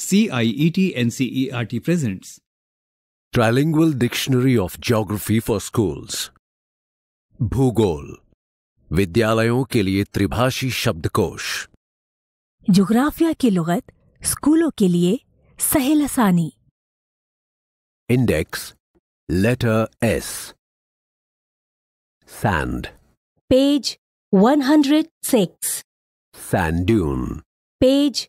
CIET NCERT presents Trilingual Dictionary of Geography for Schools भूगोल विद्यालयों के लिए त्रिभाषी शब्दकोश जोग्राफिया की लुगत स्कूलों के लिए सहेल आसानी index letter S sand page 106 sand dune page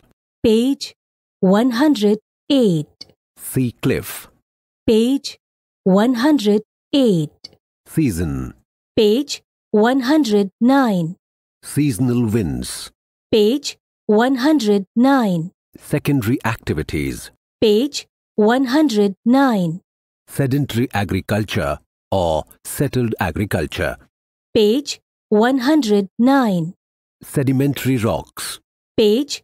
page 108. Sea cliff, page 108. season, Page 109. seasonal winds, Page 109. secondary activities, Page 109. sedentary agriculture or settled agriculture, Page 109. sedimentary rocks, Page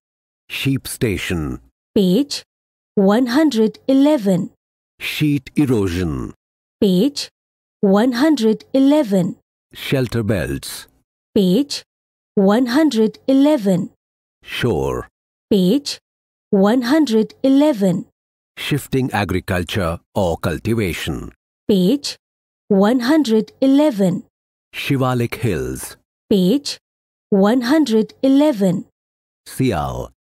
Sheep Station. Page 111. Sheet Erosion. Page 111. Shelter Belts. Page 111. Shore. Page 111. Shifting Agriculture or Cultivation. Page 111. Shivalik Hills. Page 111. Sial.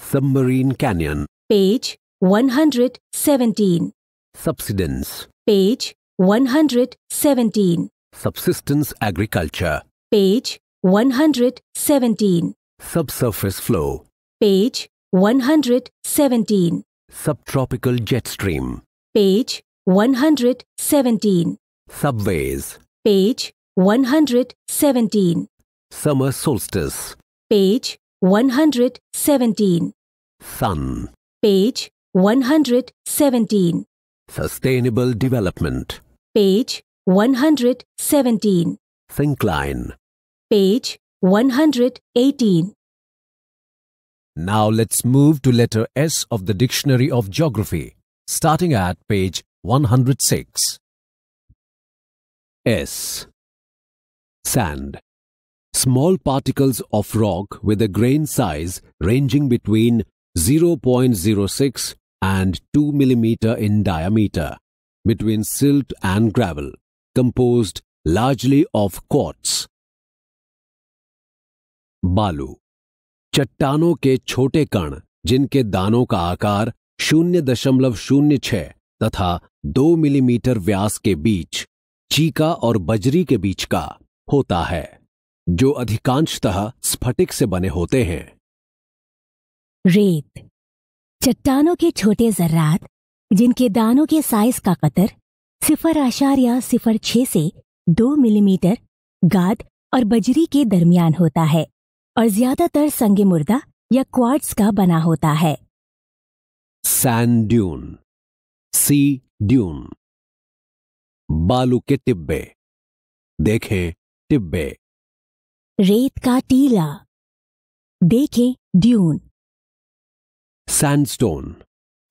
Submarine Canyon. Page 117. Subsidence. Page 117. Subsistence Agriculture. Page 117. Subsurface Flow. Page 117. Subtropical Jet Stream. Page 117. Subways. Page 117. Summer Solstice. Page 117. Sun. Page 117. Sustainable Development. Page 117. line. Page 118. Now let's move to letter S of the Dictionary of Geography, starting at page 106. S. Sand. small particles of rock with a grain size ranging between 0.06 and 2 mm in diameter between silt and gravel, composed largely of quartz. बालू चट्टानों के छोटे कण जिनके दानों का आकार शून्य दशमलव शून्य छह तथा दो मिलीमीटर व्यास के बीच चीका और बजरी के बीच का होता है जो अधिकांशतः स्फटिक से बने होते हैं रेत चट्टानों के छोटे जर्रात जिनके दानों के साइज का कतर सिफर आशार या सिफर छः से दो मिलीमीटर गाद और बजरी के दरमियान होता है और ज्यादातर संगे मुर्दा या क्वार्ट्स का बना होता है सैंड ड्यून सी ड्यून बालू के टिब्बे देखें टिब्बे रेत का टीला देखें dune sandstone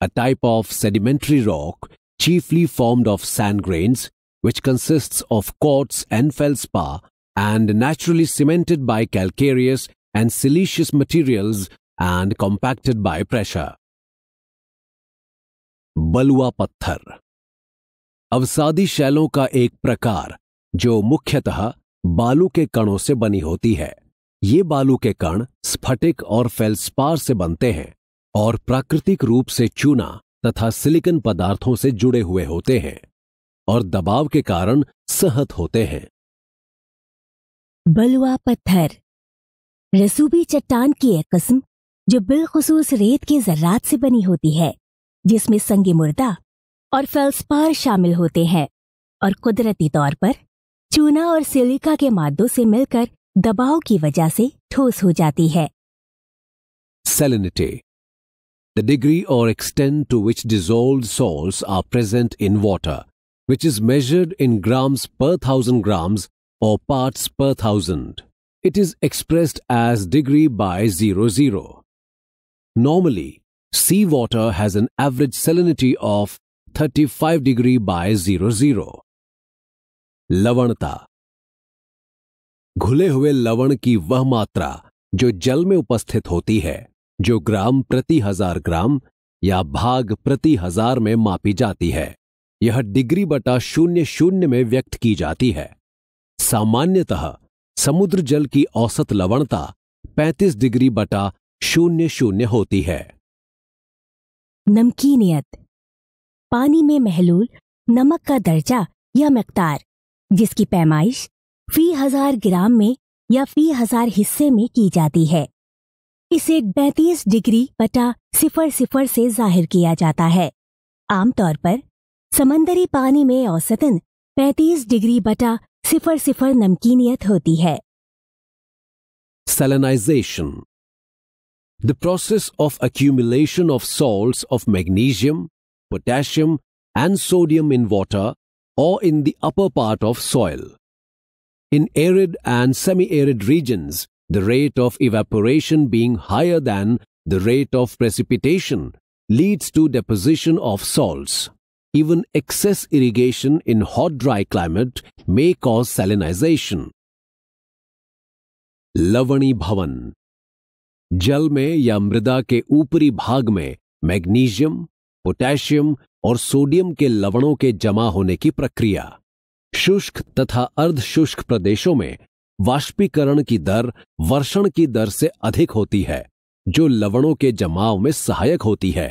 a type of sedimentary rock chiefly formed of sand grains, which consists of quartz and feldspar, and naturally cemented by calcareous and siliceous materials and compacted by pressure. बलुआ पत्थर अवसादी शैलों का एक प्रकार जो मुख्यतः बालू के कणों से बनी होती है ये बालू के कण स्फटिक और फेल्सपार से बनते हैं और प्राकृतिक रूप से चूना तथा सिलिकन पदार्थों से जुड़े हुए होते हैं और दबाव के कारण सहत होते हैं बलुआ पत्थर रसूबी चट्टान की एक किस्म जो बिलखसूस रेत के जर्रात से बनी होती है जिसमें संगी मुर्दा और फेल्सपार शामिल होते हैं और कुदरती तौर पर चूना और सिलिका के मादों से मिलकर दबाव की वजह से ठोस हो जाती है salinity the degree or extend to which dissolve salts are present in water which is measured in grams per thousand grams or part per thousand it is expressed as degree by zero zero normally sea water has an average salinity of thirty five degree by zero zero लवणता घुले हुए लवण की वह मात्रा जो जल में उपस्थित होती है जो ग्राम प्रति हजार ग्राम या भाग प्रति हजार में मापी जाती है यह डिग्री बटा शून्य शून्य में व्यक्त की जाती है सामान्यतः समुद्र जल की औसत लवणता 35 डिग्री बटा शून्य शून्य होती है नमकीनियत पानी में महलूल नमक का दर्जा या मकदार जिसकी पैमाइश फी हजार ग्राम में या फी हजार हिस्से में की जाती है इसे बैतीस डिग्री बटा सिफर सिफर से जाहिर किया जाता है आमतौर पर समंदरी पानी में औसतन 35 डिग्री बटा सिफर सिफर नमकीनियत होती है salinization the process of accumulation of salt of magnesium potassium and sodium in water or in the upper part of soil. In arid and semi-arid regions, the rate of evaporation being higher than the rate of precipitation leads to deposition of salts. Even excess irrigation in hot dry climate may cause salinization. Lavani Bhavan जल में या मृदा के ऊपरी भाग और sodium के लवणों के जमा होने की प्रक्रिया शुष्क तथा अर्धशुष्क प्रदेशों में वाष्पीकरण की दर वर्षण की दर से अधिक होती है जो लवणों के जमाव में सहायक होती है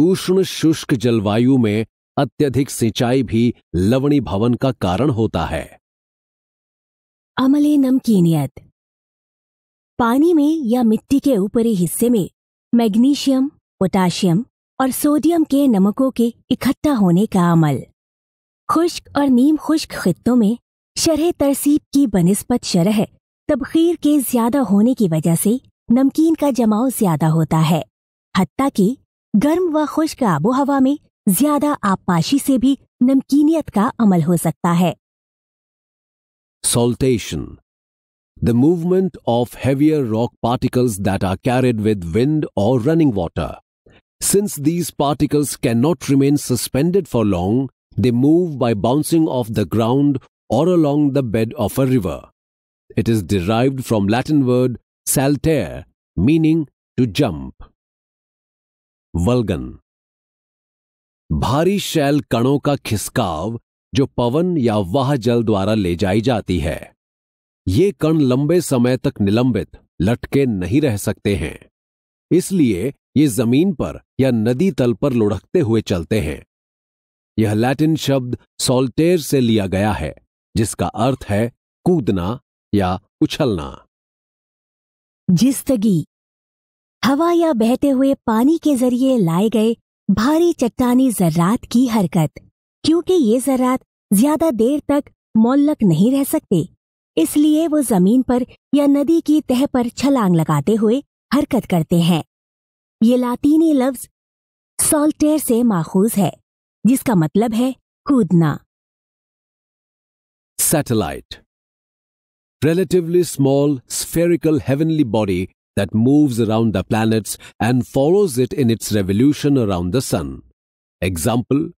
उष्ण शुष्क जलवायु में अत्यधिक सिंचाई भी लवणी भवन का कारण होता है अमले नमकीनियत पानी में या मिट्टी के ऊपरी हिस्से में मैग्नीशियम पोटाशियम और सोडियम के नमकों के इकट्ठा होने का अमल खुश्क और नीम खुश्क खत्ों में शरह तरसीब की बनस्बत शरह तबखीर के ज्यादा होने की वजह से नमकीन का जमाव ज्यादा होता है हती कि गर्म व खुश्क आबो हवा में ज्यादा आबपाशी से भी नमकीनियत का अमल हो सकता है saltation the movement of heavier rock particles that are carried with wind or running water Since these particles cannot remain suspended for long, they move by bouncing off the ground or along the bed of a river. It is derived from Latin word saltare, meaning to jump. Vulgan, Bhari shell kanoka का खिसकाव जो पवन या वाह जल द्वारा ले जाई जाती है ये कण लंबे समय latke निलंबित लटके नहीं इसलिए ये जमीन पर या नदी तल पर लुढ़कते हुए चलते हैं यह लैटिन शब्द सोल्टेर से लिया गया है जिसका अर्थ है कूदना या उछलना जिस्तगी हवा या बहते हुए पानी के जरिए लाए गए भारी चट्टानी जर्रात की हरकत क्योंकि ये जर्रात ज्यादा देर तक मोलक नहीं रह सकते इसलिए वो जमीन पर या नदी की तह पर छलांग लगाते हुए हरकत करते हैं ये लातीनी लफ्ज सॉल्टेर से माखूज है जिसका मतलब है कूदना satellite relatively small spherical heavenly body that moves around the planets and follows it in its revolution around the sun example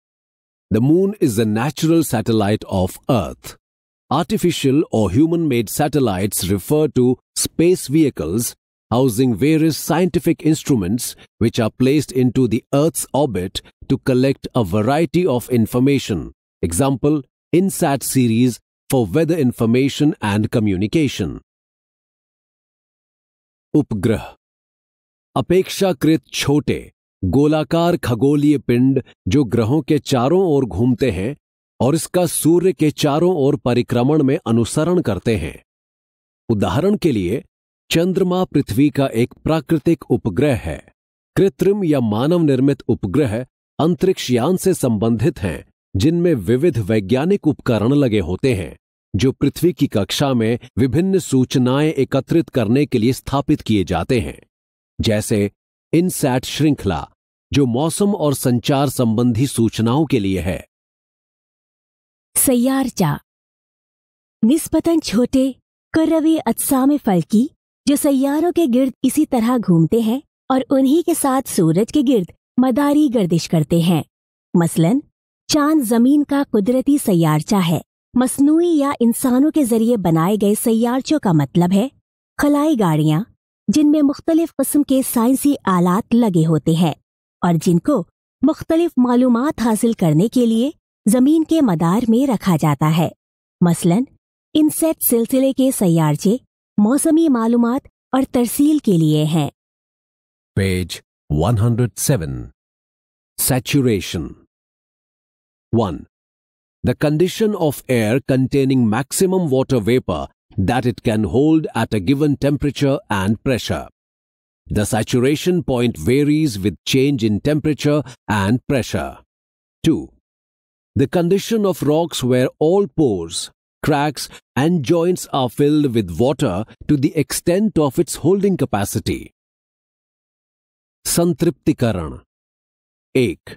the moon is the natural satellite of earth artificial or human made satellite refer to space vehicles housing various scientific instruments which are placed into the Earth's orbit to collect a variety of information. Example, INSAT series for weather information and communication. Upgrah Apekshakrit Chote गोलाकार खगोलीय पिंड जो ग्रहों के चारों ओर घूमते हैं और इसका सूर्य के चारों ओर परिक्रमण में अनुसरण करते हैं उदाहरण के लिए चंद्रमा पृथ्वी का एक प्राकृतिक उपग्रह है कृत्रिम या मानव निर्मित उपग्रह अंतरिक्ष यान से संबंधित हैं जिनमें विविध वैज्ञानिक उपकरण लगे होते हैं जो पृथ्वी की कक्षा में विभिन्न सूचनाएं एकत्रित करने के लिए स्थापित किए जाते हैं जैसे इनसैट श्रृंखला जो मौसम और संचार संबंधी सूचनाओं के लिए है सैयारचा निस्पतन छोटे में फल की जो सैयारों के गिर्द इसी तरह घूमते हैं और उन्हीं के साथ सूरज के गिर्द मदारी गर्दिश करते हैं मसलन चांद जमीन का कुदरती सैयारचा है मसनू या इंसानों के जरिए बनाए गए सैयारचों का मतलब है खलाई गाड़ियाँ जिनमें मुख्तलिफ कस्म के साइंसी आलात लगे होते हैं और जिनको मुख्तलिफ मालूम हासिल करने के लिए ज़मीन के मदार में रखा जाता है मसलन इनसेट सिलसिले के सैारचे मौसमी मालूम और तरसील के लिए है page 107 hundred seven saturation one the condition of air containing maximum water vapour that it can hold at a given temperature and pressure the saturation point varies with change in temperature and pressure two the condition of rocks where all pores cracks, and joints are filled with water to the extent of its holding capacity. संतृप्तिकरण एक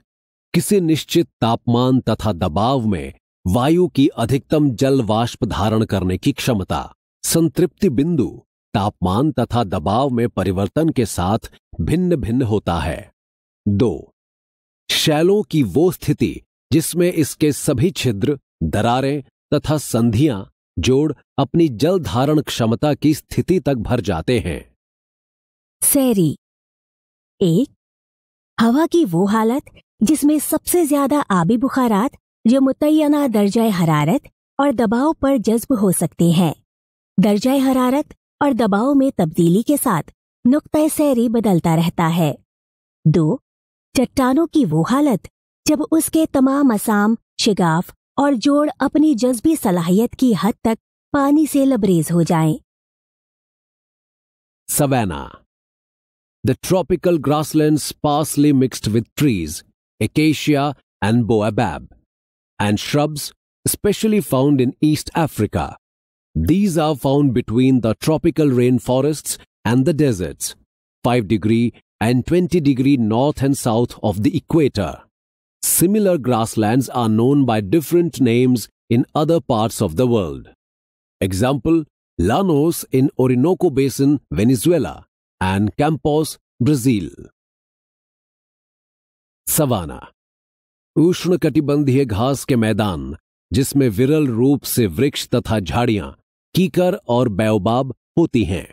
किसी निश्चित तापमान तथा दबाव में वायु की अधिकतम जल वाष्प धारण करने की क्षमता संतृप्ति बिंदु तापमान तथा दबाव में परिवर्तन के साथ भिन्न भिन्न होता है दो शैलों की वो स्थिति जिसमें इसके सभी छिद्र दरारें तथा संधियां जोड़ अपनी जल धारण क्षमता की स्थिति तक भर जाते हैं सैरी एक हवा की वो हालत जिसमें सबसे ज्यादा आबी बुखारात जो मुतैना दर्जा हरारत और दबाव पर जज्ब हो सकते हैं दर्जा हरारत और दबाव में तब्दीली के साथ नुकतः सैरी बदलता रहता है दो चट्टानों की वो हालत जब उसके तमाम असाम शिगाफ और जोड़ अपनी जज्बी सलाहियत की हद तक पानी से लबरेज हो जाएं। Savanna the tropical grassland sparsely mixed with trees acacia and baobab and shrubs especially found in East Africa these are found between the tropical rain forest and the deserts five degree and twenty degree north and south of the equator Similar grasslands are known by different names in other parts of the world. Example, Llanos in Orinoco Basin, Venezuela and Campos, Brazil. Savanna उष्ण कटिबंधीय घास के मैदान जिसमें विरल रूप से वृक्ष तथा झाड़ियां कीकर और बैओबाब होती हैं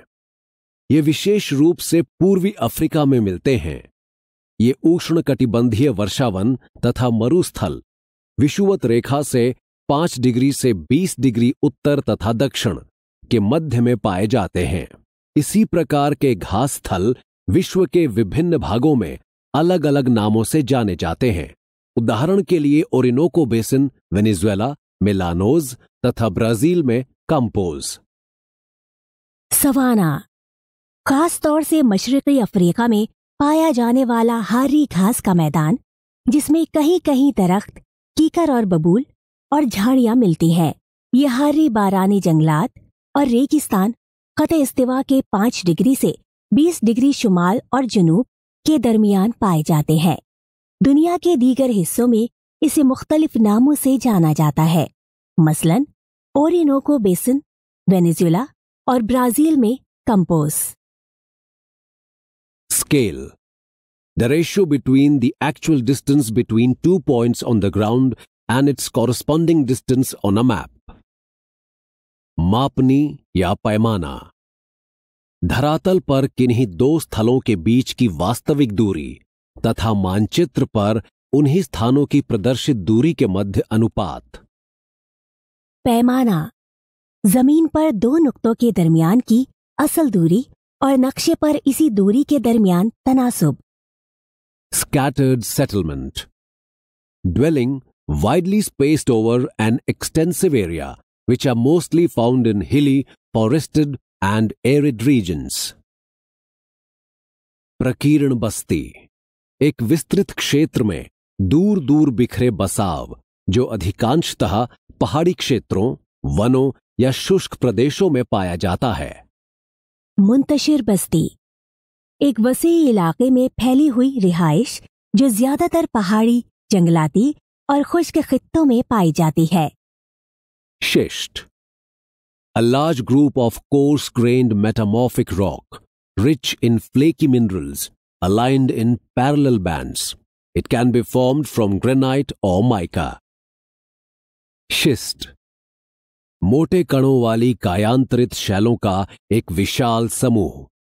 ये विशेष रूप से पूर्वी अफ्रीका में मिलते हैं ये उष्ण कटिबंधीय वर्षावन तथा मरुस्थल विषुवत रेखा से पांच डिग्री से बीस डिग्री उत्तर तथा दक्षिण के मध्य में पाए जाते हैं इसी प्रकार के घास स्थल विश्व के विभिन्न भागों में अलग अलग नामों से जाने जाते हैं उदाहरण के लिए ओरिनोको बेसिन वेनेजुएला मिलानोज तथा ब्राजील में कंपोज सवाना खासतौर से मशरकी अफ्रीका में पाया जाने वाला हारी घास का मैदान जिसमें कहीं कहीं दरख्त कीकर और बबूल और झाड़ियां मिलती हैं ये हारी बारानी जंगलात और रेगिस्तान खत इस्तवा के पाँच डिग्री से बीस डिग्री शुमाल और जनूब के दरमियान पाए जाते हैं दुनिया के दीगर हिस्सों में इसे मुख्तलिफ नामों से जाना जाता है मसलन ओरिनोको बेसिन वेनेजुला और ब्राज़ील में campos Scale the ratio between the actual distance between two points on the ground and its corresponding distance on a map. मापनी या पैमाना धरातल पर किन्हीं दो स्थलों के बीच की वास्तविक दूरी तथा मानचित्र पर उन्हीं स्थानों की प्रदर्शित दूरी के मध्य अनुपात पैमाना जमीन पर दो नुक्तों के दरमियान की असल दूरी और नक्शे पर इसी दूरी के दरमियान तनासुब scattered settlement dwelling widely spaced over an extensive area which are mostly found in hilly forested and arid region प्रकीर्ण बस्ती एक विस्तृत क्षेत्र में दूर दूर बिखरे बसाव जो अधिकांशतः पहाड़ी क्षेत्रों वनों या शुष्क प्रदेशों में पाया जाता है मुंतशिर बस्ती एक वसी इलाके में फैली हुई रिहाइश जो ज्यादातर पहाड़ी जंगलाती और खुश्क खत्ों में पाई जाती है schist a large group of coarse grained metamorphic rock rich in flaky minerals aligned in parallel bands it can be formed from granite or mica schist मोटे कणों वाली कायांतरित शैलों का एक विशाल समूह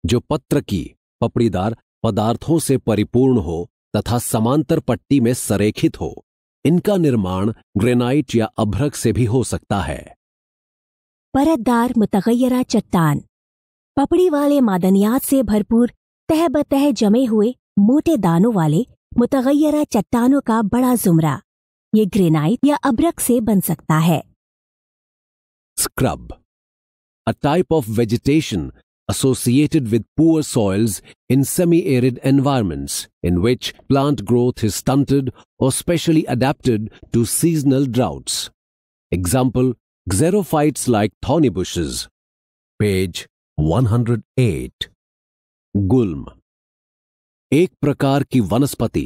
जो पत्र की पपड़ीदार पदार्थों से परिपूर्ण हो तथा समांतर पट्टी में संरेखित हो इनका निर्माण ग्रेनाइट या अभ्रक से भी हो सकता है परतदार मुतगैरा चट्टान पपड़ी वाले मादनियात से भरपूर तह बतह जमे हुए मोटे दानों वाले मुतगैरा चट्टानों का बड़ा जुमरा ये ग्रेनाइट या अभ्रक से बन सकता है scrub, a type of vegetation associated with poor soils in semi-arid environments in which plant growth is stunted or specially adapted to seasonal droughts. Example, xerophytes like thorny bushes. Page 108. Gulm एक प्रकार की वनस्पति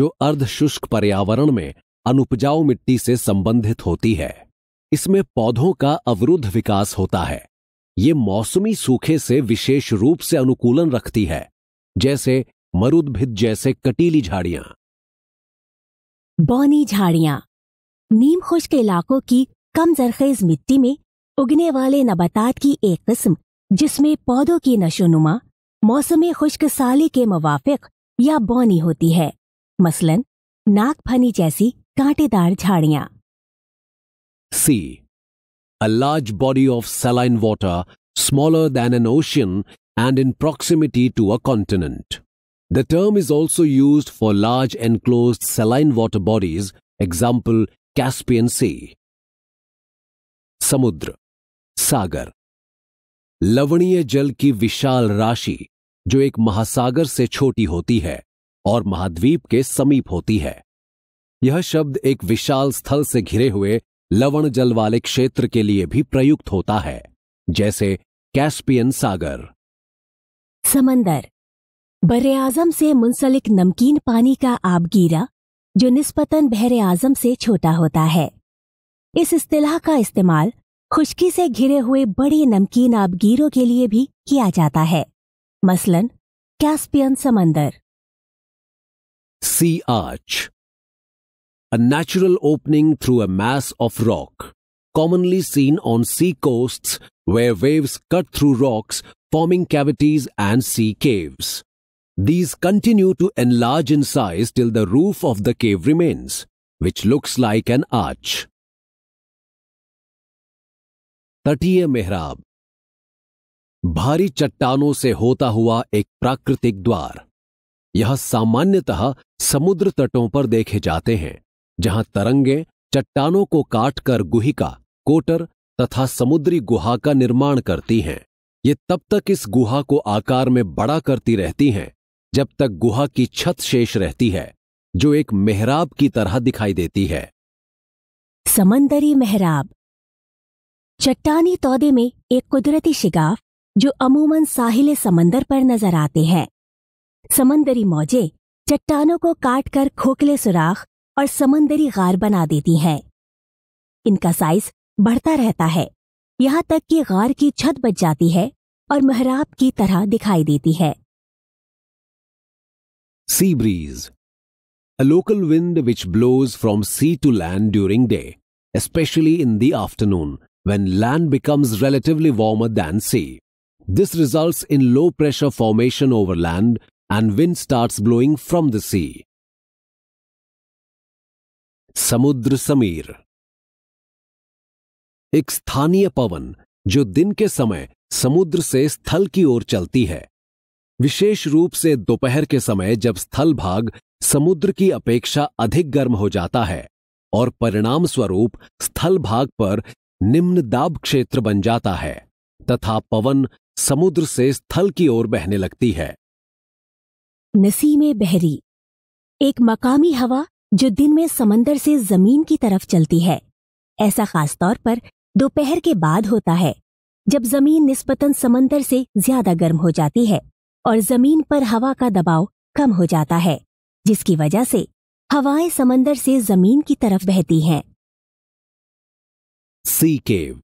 जो अर्ध शुष्क पर्यावरण में अनुपजाऊ मिट्टी से संबंधित होती है इसमें पौधों का अवरुद्ध विकास होता है ये मौसमी सूखे से विशेष रूप से अनुकूलन रखती है जैसे मरुद्भिद जैसे कटीली झाड़ियां बौनी झाड़ियां नीम खुश्क इलाकों की कम जरखेज मिट्टी में उगने वाले नबातात की एक किस्म जिसमें पौधों की नशोनुमा मौसम खुश्क साली के मुवाफिक या बौनी होती है मसलन नागफनी जैसी कांटेदार झाड़ियां C. A large body of saline water smaller than an ocean and in proximity to a continent. The term is also used for large enclosed saline water bodies, example Caspian Sea. Samudra Sagar Lavaniya jal ki vishal rashi, jo ek mahasagar se choti hoti hai, aur mahadweep ke samip hoti hai. यह शब्द एक विशाल स्थल से घिरे हुए लवण जल वाले क्षेत्र के लिए भी प्रयुक्त होता है जैसे कैस्पियन सागर समंदर बरे आजम से मुंसलिक नमकीन पानी का आबगीरा जो निस्पतन बहरे आजम से छोटा होता है इस इस्तेलाह का इस्तेमाल खुश्की से घिरे हुए बड़े नमकीन आबगीरों के लिए भी किया जाता है मसलन कैस्पियन समंदर सी आच a natural opening through a mass of rock, commonly seen on sea coasts where waves cut through rocks, forming cavities and sea caves. These continue to enlarge in size till the roof of the cave remains, which looks like an arch. तटीय मेहराब भारी चट्टानों से होता हुआ एक प्राकृतिक द्वार यह सामान्यतः समुद्र तटों पर देखे जाते हैं जहां तरंगे चट्टानों को काटकर गुहिका कोटर तथा समुद्री गुहा का निर्माण करती हैं ये तब तक इस गुहा को आकार में बड़ा करती रहती हैं जब तक गुहा की छत शेष रहती है जो एक मेहराब की तरह दिखाई देती है समंदरी मेहराब चट्टानी तौदे में एक कुदरती शिगाफ जो अमूमन साहिल समंदर पर नजर आते हैं समंदरी मौजे चट्टानों को काटकर खोखले सुराख और समंदरी गार बना देती हैं इनका साइज बढ़ता रहता है यहां तक कि गार की छत बच जाती है और महराब की तरह दिखाई देती है sea breeze a local wind which blows from sea to land during day especially in the afternoon when land becomes relatively warmer than sea this result in low pressure formation over land and wind start blowing from the sea समुद्र समीर एक स्थानीय पवन जो दिन के समय समुद्र से स्थल की ओर चलती है विशेष रूप से दोपहर के समय जब स्थल भाग समुद्र की अपेक्षा अधिक गर्म हो जाता है और परिणाम स्वरूप स्थल भाग पर निम्न दाब क्षेत्र बन जाता है तथा पवन समुद्र से स्थल की ओर बहने लगती है नसीमे बहरी एक मकामी हवा जो दिन में समंदर से जमीन की तरफ चलती है ऐसा खासतौर पर दोपहर के बाद होता है जब जमीन निस्बतन समंदर से ज्यादा गर्म हो जाती है और जमीन पर हवा का दबाव कम हो जाता है जिसकी वजह से हवाएं समंदर से जमीन की तरफ बहती हैं sea cave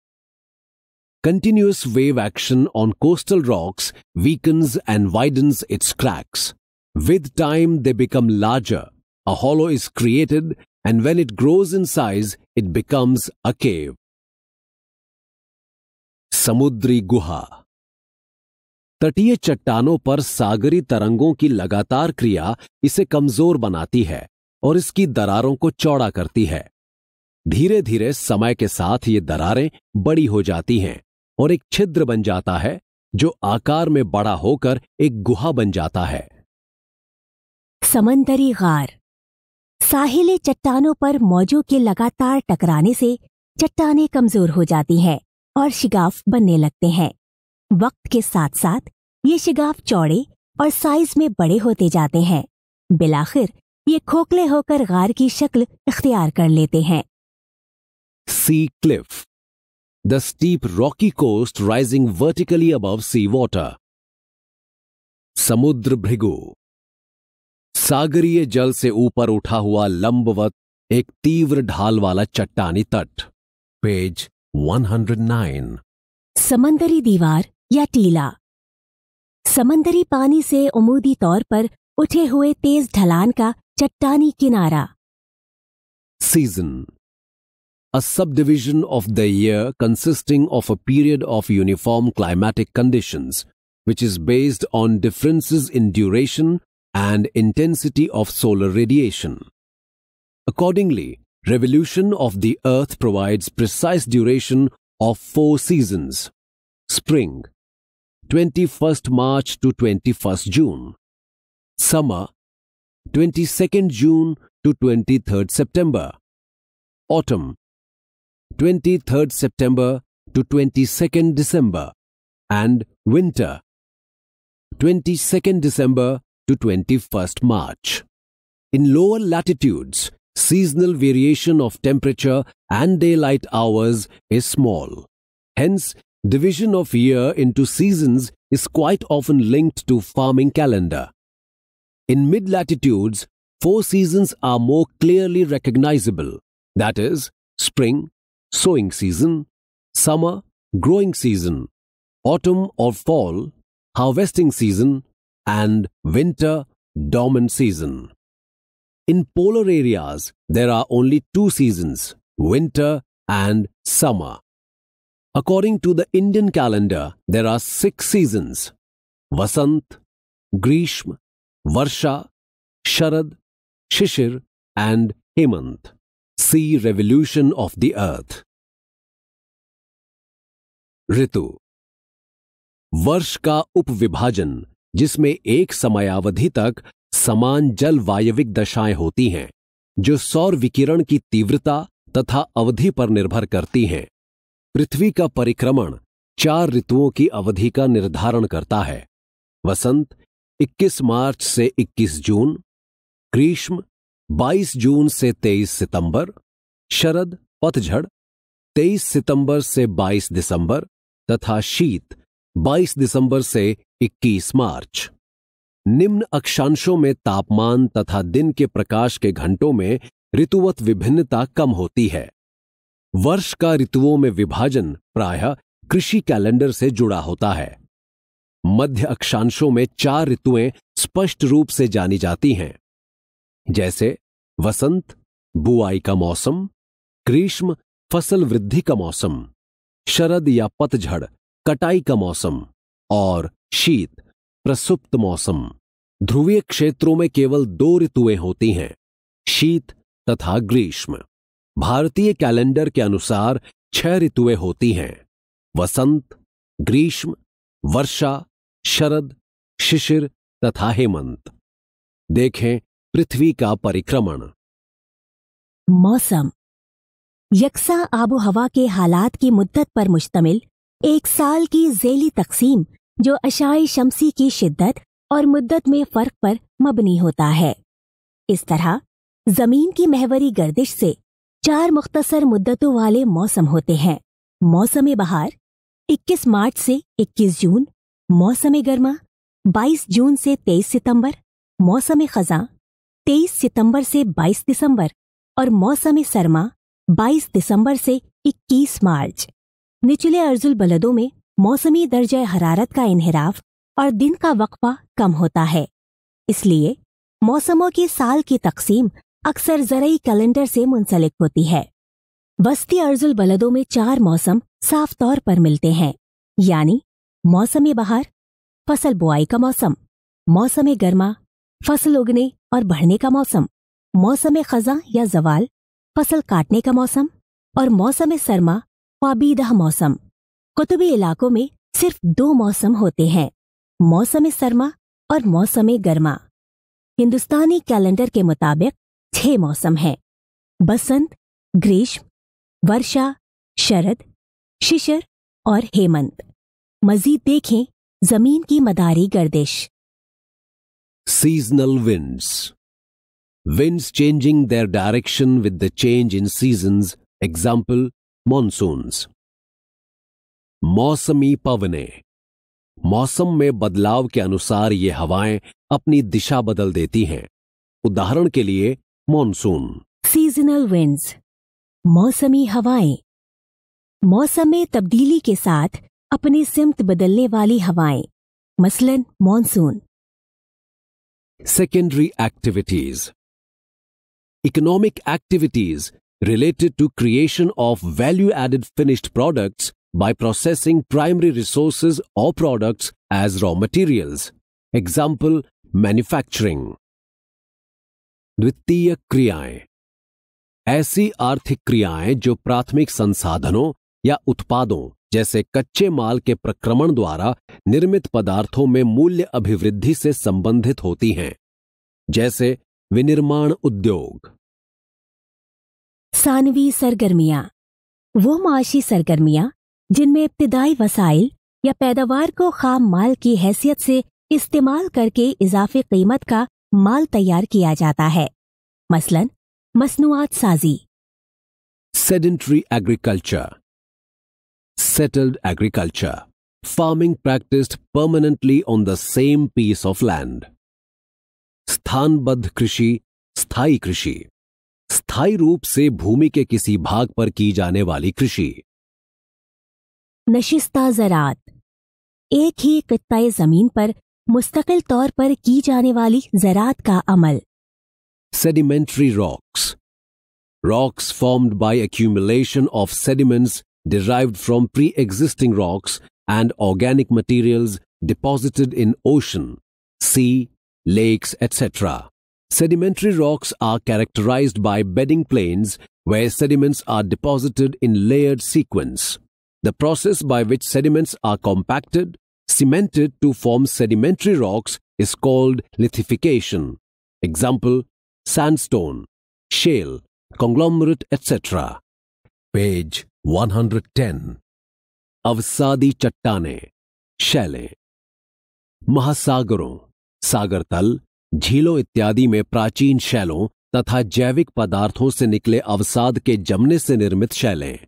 continuous wave action on coastal rocks weakens and widens its cracks with time they become larger a hollow is created, and when it grows in size, it becomes a cave. समुद्री गुहा तटीय चट्टानों पर सागरी तरंगों की लगातार क्रिया इसे कमजोर बनाती है और इसकी दरारों को चौड़ा करती है धीरे धीरे समय के साथ ये दरारें बड़ी हो जाती हैं और एक छिद्र बन जाता है जो आकार में बड़ा होकर एक गुहा बन जाता है समंदरी गार साहिले चट्टानों पर मौजों के लगातार टकराने से चट्टाने कमजोर हो जाती हैं और शिगाफ बनने लगते हैं वक्त के साथ साथ ये शिगाफ चौड़े और साइज में बड़े होते जाते हैं बिलाखिर ये खोखले होकर गार की शक्ल इख्तियार कर लेते हैं sea cliff the steep rocky coast rising vertically above sea water समुद्र भृगु सागरीय जल से ऊपर उठा हुआ लंबवत एक तीव्र ढाल वाला चट्टानी तट पेज 109 समंदरी दीवार या टीला समंदरी पानी से उमूदी तौर पर उठे हुए तेज ढलान का चट्टानी किनारा season a subdivision of the year consisting of a period of uniform climatic conditions which is based on differences in duration and intensity of solar radiation. Accordingly, revolution of the Earth provides precise duration of four seasons. Spring, 21st March to 21st June. Summer, 22nd June to 23rd September. Autumn, 23rd September to 22nd December. And winter, 22nd December to 21st March. In lower latitudes, seasonal variation of temperature and daylight hours is small. Hence, division of year into seasons is quite often linked to farming calendar. In mid-latitudes, four seasons are more clearly recognizable, that is, spring, sowing season, summer, growing season, autumn or fall, harvesting season, and winter dormant season. In polar areas, there are only two seasons, winter and summer. According to the Indian calendar, there are six seasons Vasant, Grishma, Varsha, Sharad, Shishir, and Hemant. See Revolution of the Earth. Ritu. वर्ष का उपविभाजन जिसमें एक समयावधि तक समान जल वायविक दशाएं होती हैं जो सौर विकिरण की तीव्रता तथा अवधि पर निर्भर करती हैं पृथ्वी का परिक्रमण चार ऋतुओं की अवधि का निर्धारण करता है वसंत 21 मार्च से 21 जून ग्रीष्म 22 जून से 23 सितंबर शरद पतझड़ 23 सितंबर से 22 दिसंबर तथा शीत 22 दिसंबर से 21 मार्च निम्न अक्षांशों में तापमान तथा दिन के प्रकाश के घंटों में ऋतुवत विभिन्नता कम होती है वर्ष का ऋतुओं में विभाजन प्रायः कृषि कैलेंडर से जुड़ा होता है मध्य अक्षांशों में चार ऋतुएं स्पष्ट रूप से जानी जाती हैं जैसे वसंत बुआई का मौसम ग्रीष्म फसल वृद्धि का मौसम शरद या पतझड़ कटाई का मौसम और शीत प्रसुप्त मौसम ध्रुवीय क्षेत्रों में केवल दो ऋतुएं होती हैं शीत तथा ग्रीष्म भारतीय कैलेंडर के अनुसार छह ऋतुएं होती हैं वसंत ग्रीष्म वर्षा शरद शिशिर तथा हेमंत देखें पृथ्वी का परिक्रमण मौसम यकसा आबोहवा के हालात की मुद्दत पर मुश्तमिल एक साल की जेली तकसीम जो अशाई शमसी की शिद्दत और मुद्दत में फर्क पर मबनी होता है इस तरह जमीन की महवरी गर्दिश से चार मुख्तसर मुद्दतों वाले मौसम होते हैं मौसम बहार 21 मार्च से 21 जून मौसम गर्मा 22 जून से 23 सितंबर मौसम खजा 23 सितंबर से 22 दिसंबर और मौसम सरमा 22 दिसंबर से 21 मार्च निचले अर्जुल बलदों में मौसमी दर्ज हरारत का इनहराफ और दिन का वक्फा कम होता है इसलिए मौसमों की साल की तकसीम अक्सर जरई कैलेंडर से मुंसलिक होती है वस्ती अर्जुल बलदों में चार मौसम साफ तौर पर मिलते हैं यानी मौसम बहार फसल बुआई का मौसम मौसम गर्मा फसल उगने और बढ़ने का मौसम मौसम खजा या जवाल फसल काटने का मौसम और मौसम सरमा वाबीदह मौसम कुतुबी इलाकों में सिर्फ दो मौसम होते हैं मौसम सरमा और मौसम गर्मा हिंदुस्तानी कैलेंडर के मुताबिक छह मौसम हैं बसंत ग्रीष्म वर्षा शरद शिशर और हेमंत मजीद देखें जमीन की मदारी गर्दिश seasonal winds winds changing their direction with the change in seasons, example monsoons मौसमी पवने मौसम में बदलाव के अनुसार ये हवाएं अपनी दिशा बदल देती हैं उदाहरण के लिए मॉनसून सीजनल विंड्स मौसमी हवाएं मौसम में तब्दीली के साथ अपनी सिमत बदलने वाली हवाएं मसलन monsoon secondary activities economic activities related to creation of value added finished products by processing primary resources or products as raw materials. Example, manufacturing. द्वितीय क्रियाएं ऐसी आर्थिक क्रियाएं जो प्राथमिक संसाधनों या उत्पादों जैसे कच्चे माल के प्रक्रमण द्वारा निर्मित पदार्थों में मूल्य अभिवृद्धि से संबंधित होती हैं जैसे विनिर्माण उद्योग सानवी सरगर्मियां वो माशी सरगर्मियां जिनमें इब्तदाई वसाइल या पैदावार को खाम माल की हैसियत से इस्तेमाल करके इजाफे कीमत का माल तैयार किया जाता है मसलन मसनुआत साजी sedentary agriculture settled agriculture farming practice permanently on the same piece of land स्थानबद्ध कृषि स्थायी कृषि स्थायी रूप से भूमि के किसी भाग पर की जाने वाली कृषि नशिस्ता जरात एक ही खत्ता जमीन पर मुस्तकिल तौर पर की जाने वाली जरात का अमल sedimentary rocks rocks formed by accumulation of sediments derive from pre existing rocks and organic materials deposited in ocean sea lakes etcetera Sedimentary rocks are characterized by bedding planes where sediments are deposited in layered sequence. the process by which sediments are compacted, cemented to form sedimentary rocks is called lithification. Example, sandstone, shale, conglomerate, etc. Page 110. Avsadi Chattane, Shale. महासागरों Sagartal, Jhilo Ityadi me Prachin प्राचीन शैलों तथा जैविक पदार्थों से निकले अवसाद के जमने से निर्मित शैलें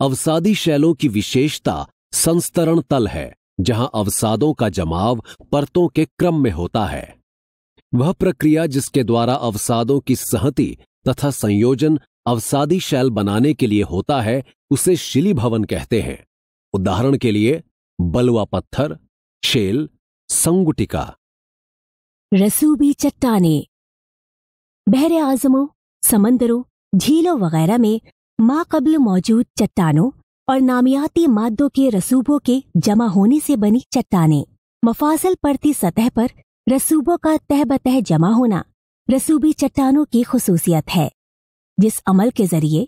अवसादी शैलों की विशेषता संस्तरण तल है जहां अवसादों का जमाव परतों के क्रम में होता है वह प्रक्रिया जिसके द्वारा अवसादों की सहति तथा संयोजन अवसादी शैल बनाने के लिए होता है उसे शिली भवन कहते हैं उदाहरण के लिए बलुआ पत्थर शेल संगुटिका रसूबी चट्टाने बहरे आजमों समंदरों झीलों वगैरह में माकबल मौजूद चट्टानों और नामियाती मादों के रसूबों के जमा होने से बनी चट्टाने मफासल पड़ती सतह पर रसूबों का तह बतह जमा होना रसूबी चट्टानों की खसूसियत है जिस अमल के जरिए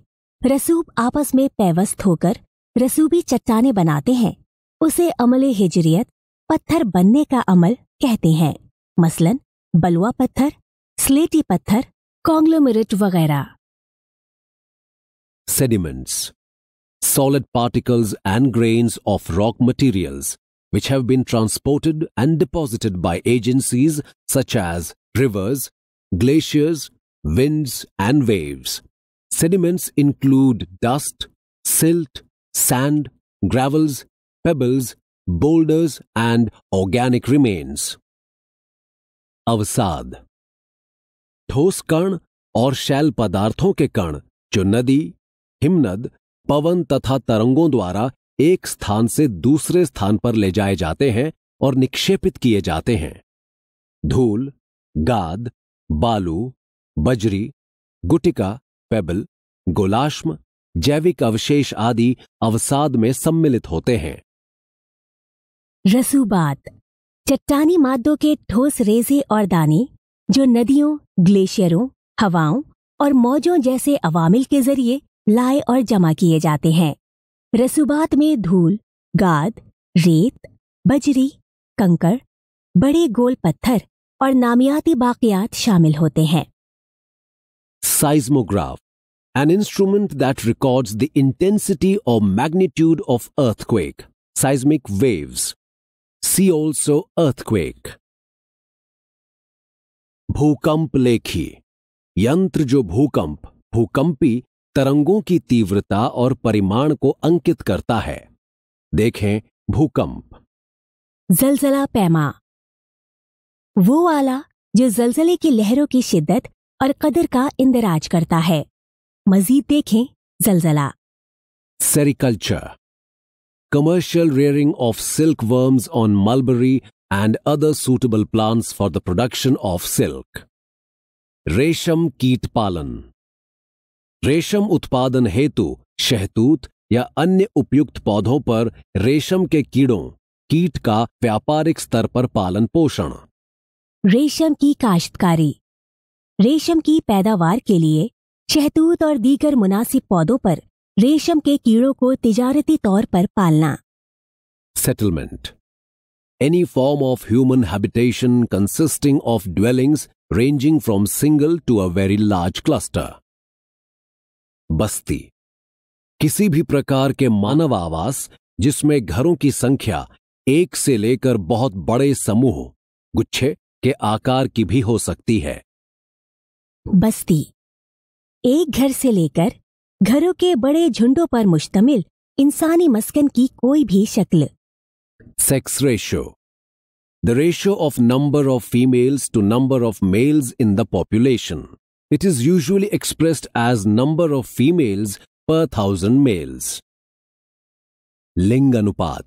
रसूब आपस में पैवस्त होकर रसूबी चट्टाने बनाते हैं उसे अमल हिजरियत पत्थर बनने का अमल कहते हैं मसलन बलुआ पत्थर स्लेटी पत्थर कॉन्ग्लोमरेट वगैरह sediments, solid particles and grains of rock materials which have been transported and deposited by agencies such as rivers, glaciers, winds, and waves. Sediments include dust, silt, sand, gravels, pebbles, boulders, and organic remains. अवसाद ठोस कण और शैल पदार्थों के कण जो हिमनद पवन तथा तरंगों द्वारा एक स्थान से दूसरे स्थान पर ले जाए जाते हैं और निक्षेपित किए जाते हैं धूल गाद बालू बजरी गुटिका पेबल गोलाश्म जैविक अवशेष आदि अवसाद में सम्मिलित होते हैं रसूबात चट्टानी मादों के ठोस रेजे और दाने जो नदियों ग्लेशियरों हवाओं और मौजों जैसे अवामिल के जरिए लाए और जमा किए जाते हैं रसूबात में धूल गाद रेत बजरी कंकर बड़े गोल पत्थर और नामियाती बाकियात शामिल होते हैं seismograph an instrument that records the intensity or magnitude of earthquake seismic waves see also earthquake भूकंप लेखी यंत्र जो भूकंप भूकंपी तरंगों की तीव्रता और परिमाण को अंकित करता है देखें भूकंप जलजला पैमा वो आला जो जलजले की लहरों की शिद्दत और कदर का इंदिराज करता है मजीद देखें जलजला sericulture commercial rearing of silk worms on mulberry and other suitable plants for the production of silk रेशम कीट पालन रेशम उत्पादन हेतु शहतूत या अन्य उपयुक्त पौधों पर रेशम के कीड़ों कीट का व्यापारिक स्तर पर पालन पोषण रेशम की काश्तकारी रेशम की पैदावार के लिए शहतूत और दीगर मुनासिब पौधों पर रेशम के कीड़ों को तिजारती तौर पर पालना settlement any form of human habitation consisting of dwellings ranging from single to a very large cluster बस्ती किसी भी प्रकार के मानव आवास जिसमें घरों की संख्या एक से लेकर बहुत बड़े समूह गुच्छे के आकार की भी हो सकती है बस्ती एक घर से लेकर घरों के बड़े झुंडों पर मुश्तमिल इंसानी मस्कन की कोई भी शक्ल sex ratio the ratio of number of females to number of males in the population it is usually expressed as number of females per thousand males. लिंग अनुपात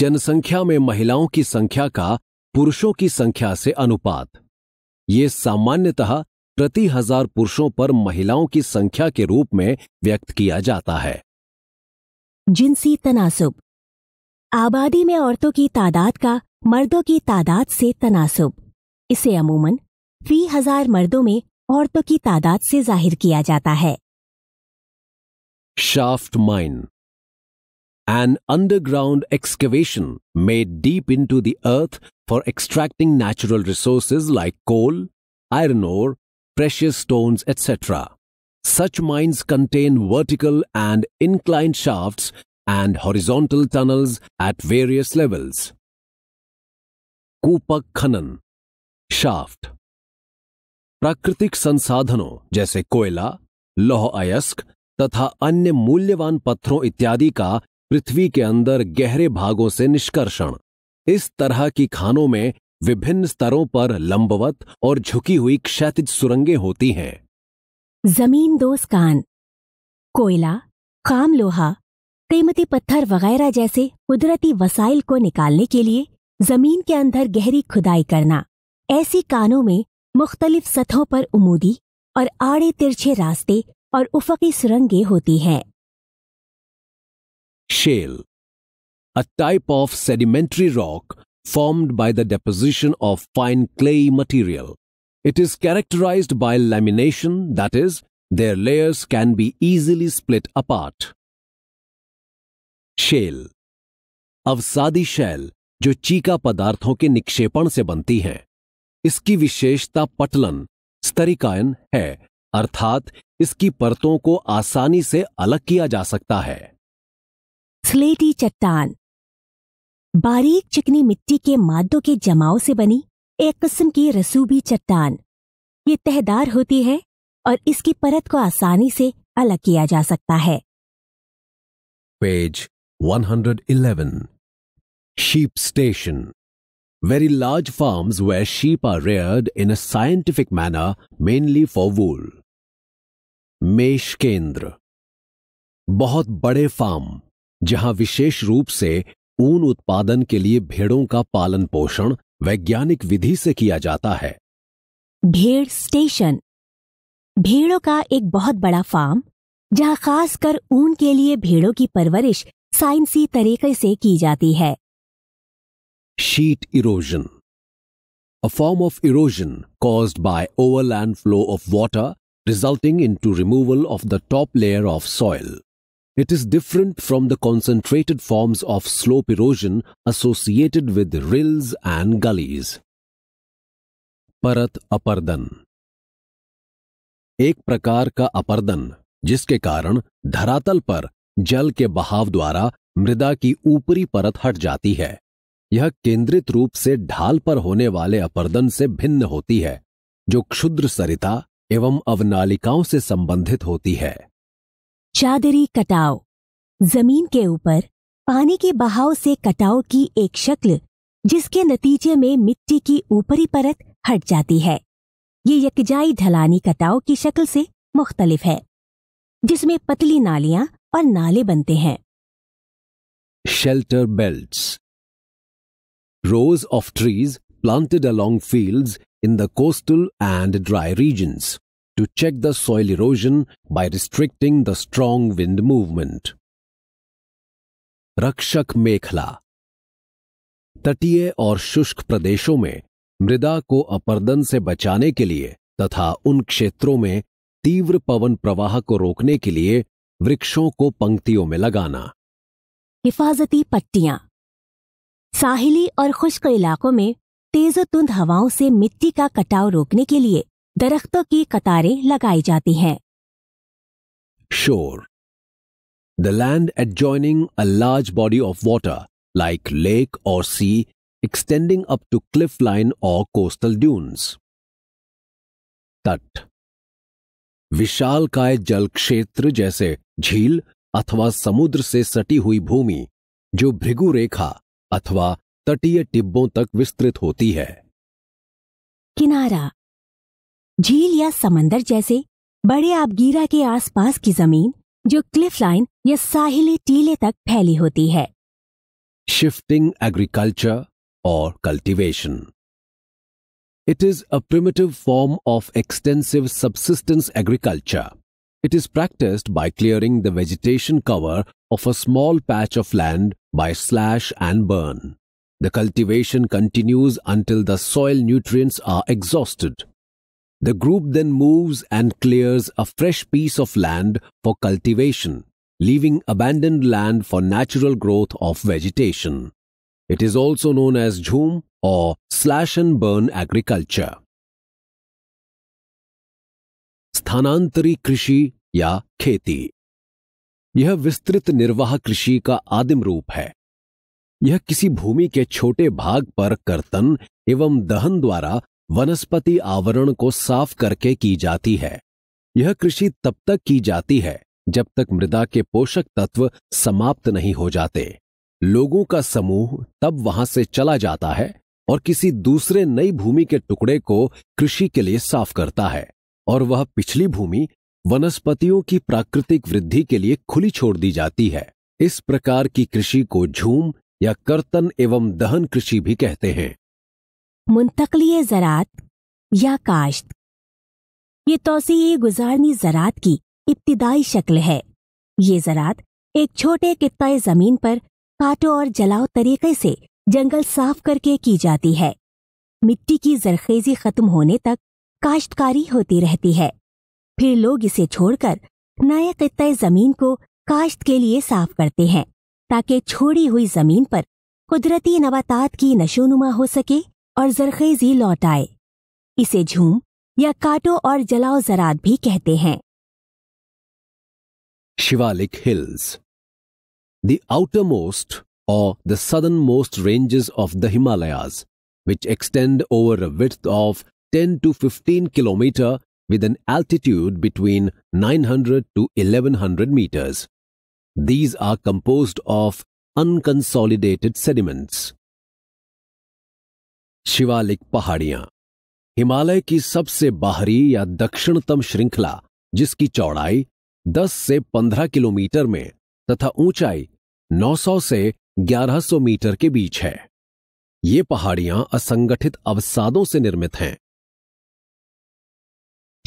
जनसंख्या में महिलाओं की संख्या का पुरुषों की संख्या से अनुपात ये सामान्यतः प्रति हजार पुरुषों पर महिलाओं की संख्या के रूप में व्यक्त किया जाता है जिनसी तनासुब आबादी में औरतों की तादाद का मर्दों की तादाद से तनासुब इसे अमूमन फी हजार मर्दों में औरतों की तादाद से जाहिर किया जाता है shaft mine an underground excavation made deep into the earth for extracting natural resources like coal iron ore precious stone etcetera such mines contain vertical and inclined shaft and horizontal tunnels at various levels कूपक खनन shaft प्राकृतिक संसाधनों जैसे कोयला लौह अयस्क तथा अन्य मूल्यवान पत्थरों इत्यादि का पृथ्वी के अंदर गहरे भागों से निष्कर्षण इस तरह की खानों में विभिन्न स्तरों पर लंबवत और झुकी हुई क्षैतिज सुरंगें होती हैं जमीन दोस्त कान कोयला काम लोहा कीमती पत्थर वगैरह जैसे कुदरती वसाइल को निकालने के लिए जमीन के अंदर गहरी खुदाई करना ऐसी कानों में मुख्तलिफ सतहों पर उमूदी और आड़े तिरछे रास्ते और उफकी सुरंगे होती है shale a type of sedimentary rock formed by the deposition of fine clay material it is characterise by lamination that is their layers can be easily split apart shale अवसादी शैल जो चीका पदार्थों के निक्षेपण से बनती हैं इसकी विशेषता पटलन स्तरीकायन है अर्थात इसकी परतों को आसानी से अलग किया जा सकता है स्लेटी चट्टान बारीक चिकनी मिट्टी के मादों के जमाव से बनी एक किस्म की रसूबी चट्टान ये तहदार होती है और इसकी परत को आसानी से अलग किया जा सकता है page 111 sheep station very large farms where sheep are reared in a scientific manner mainly for wool. मेष केंद्र बहुत बड़े फार्म जहां विशेष रूप से ऊन उत्पादन के लिए भेड़ों का पालन पोषण वैज्ञानिक विधि से किया जाता है भेड़ स्टेशन भेड़ों का एक बहुत बड़ा फार्म जहां खासकर ऊन के लिए भेड़ों की परवरिश साइंसी तरीके से की जाती है Sheet erosion. A form of erosion caused by overland flow of water resulting into removal of the top layer of soil. It is different from the concentrated forms of slope erosion associated with rills and gullies. परत अपर्दन एक प्रकार का अपर्दन जिसके कारण धरातल पर जल के बहाव द्वारा मृदा की ऊपरी परत हट जाती है यह केंद्रित रूप से ढाल पर होने वाले अपर्दन से भिन्न होती है जो क्षुद्र सरिता एवं अवनालिकाओं से संबंधित होती है चादरी कटाव जमीन के ऊपर पानी के बहाव से कटाव की एक शक्ल जिसके नतीजे में मिट्टी की ऊपरी परत हट जाती है ये यकजाई ढलानी कटाव की शक्ल से मुख्तलिफ है जिसमें पतली नालियां और नाले बनते हैं shelter belts rows of trees planted along fields in the coastal and dry regions to check the soil erosion by restricting the strong wind movement. Rakshak Mekhla तटीय और शुष्क प्रदेशों में मृदा को अपर्दन से बचाने के लिए तथा उन क्षेत्रों में तीव्र पवन प्रवाह को रोकने के लिए वृक्षों को पंक्तियों में लगाना हिफाजती पट्टियां साहिली और खुश्क इलाकों में तेजो तुंद हवाओं से मिट्टी का कटाव रोकने के लिए दरख्तों की कतारें लगाई जाती हैं shore the land adjoining a large body of water like lake or sea extending up to cliff line or coastal dunes तट विशाल काय जल क्षेत्र जैसे झील अथवा समुद्र से सटी हुई भूमि जो भृगु रेखा अथवा तटीय टिब्बों तक विस्तृत होती है किनारा झील या समंदर जैसे बड़े आबगीरा के आसपास की जमीन जो क्लिफ लाइन या साहिली टीले तक फैली होती है shifting agriculture or cultivation it is a primitive form of extensive subsistence agriculture it is practised by clearing the vegetation cover of a small patch of land by slash and burn. The cultivation continues until the soil nutrients are exhausted. The group then moves and clears a fresh piece of land for cultivation, leaving abandoned land for natural growth of vegetation. It is also known as jhum or slash and burn agriculture. स्थानांतरी Krishi ya खेती यह विस्तृत निर्वाह कृषि का आदिम रूप है यह किसी भूमि के छोटे भाग पर कर्तन एवं दहन द्वारा वनस्पति आवरण को साफ करके की जाती है यह कृषि तब तक की जाती है जब तक मृदा के पोषक तत्व समाप्त नहीं हो जाते लोगों का समूह तब वहां से चला जाता है और किसी दूसरे नई भूमि के टुकड़े को कृषि के लिए साफ करता है और वह पिछली भूमि वनस्पतियों की प्राकृतिक वृद्धि के लिए खुली छोड़ दी जाती है इस प्रकार की कृषि को झूम या कर्तन एवं दहन कृषि भी कहते हैं मुंतकली जरात या काश्त ये तोसी गुजारनी जरात की इब्तदाई शक्ल है ये जरात एक छोटे कितने जमीन पर काटो और जलाओ तरीके से जंगल साफ करके की जाती है मिट्टी की जरखेजी खत्म होने तक काश्तकारी होती रहती है फिर लोग इसे छोड़कर नए खत्े जमीन को काश्त के लिए साफ करते हैं ताकि छोड़ी हुई जमीन पर कुदरती नबातात की नशोनुमा हो सके और जरखेजी लौट आए इसे झूम या काटो और जलाओ जरात भी कहते हैं Shivalik hills the outer or the southernmost ranges of the Himalayas, which extend over a width of 10 15 with an altitude between 900 to 1100 meters. These are composed of unconsolidated sediments. Shivalik पहाड़ियां हिमालय की सबसे बाहरी या दक्षिणतम श्रृंखला जिसकी चौड़ाई 10 से 15 किलोमीटर में तथा ऊंचाई 900 से 1100 मीटर के बीच है ये पहाड़ियां असंगठित अवसादों से निर्मित हैं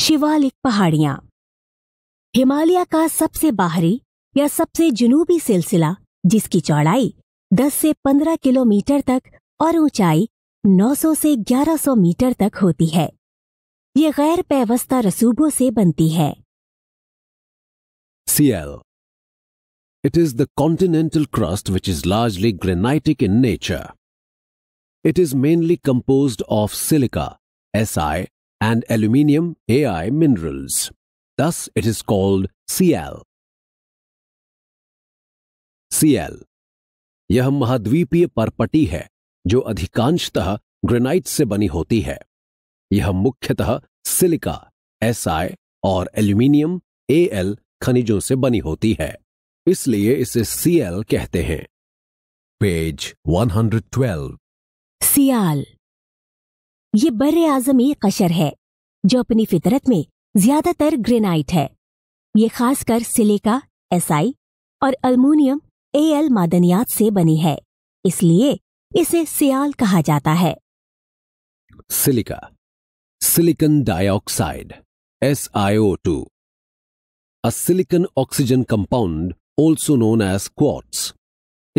शिवालिक पहाड़ियां हिमालय का सबसे बाहरी या सबसे जुनूबी सिलसिला जिसकी चौड़ाई 10 से 15 किलोमीटर तक और ऊंचाई 900 से 1100 मीटर तक होती है ये गैर पैवस्ता रसूबों से बनती है sial it is the continental crust which is largely granitic in nature it is mainly composed of silica S I and aluminium AI minerals. Thus, it is called Cl. Cl. यह महाद्वीपीय परपटी है जो अधिकांशतः ग्रेनाइट से बनी होती है यह मुख्यतः सिलिका एस SI और एल्यूमिनियम एल खनिजों से बनी होती है इसलिए इसे सीएल कहते हैं पेज 112 सियाल ये बर आजमी कशर है जो अपनी फितरत में ज्यादातर ग्रेनाइट है ये खासकर सिलिका एसआई और अल्मोनियम एल मादनियात से बनी है इसलिए इसे सियाल कहा जाता है silica silicon dioxide SiO2 a silicon oxygen compound also known as quartz.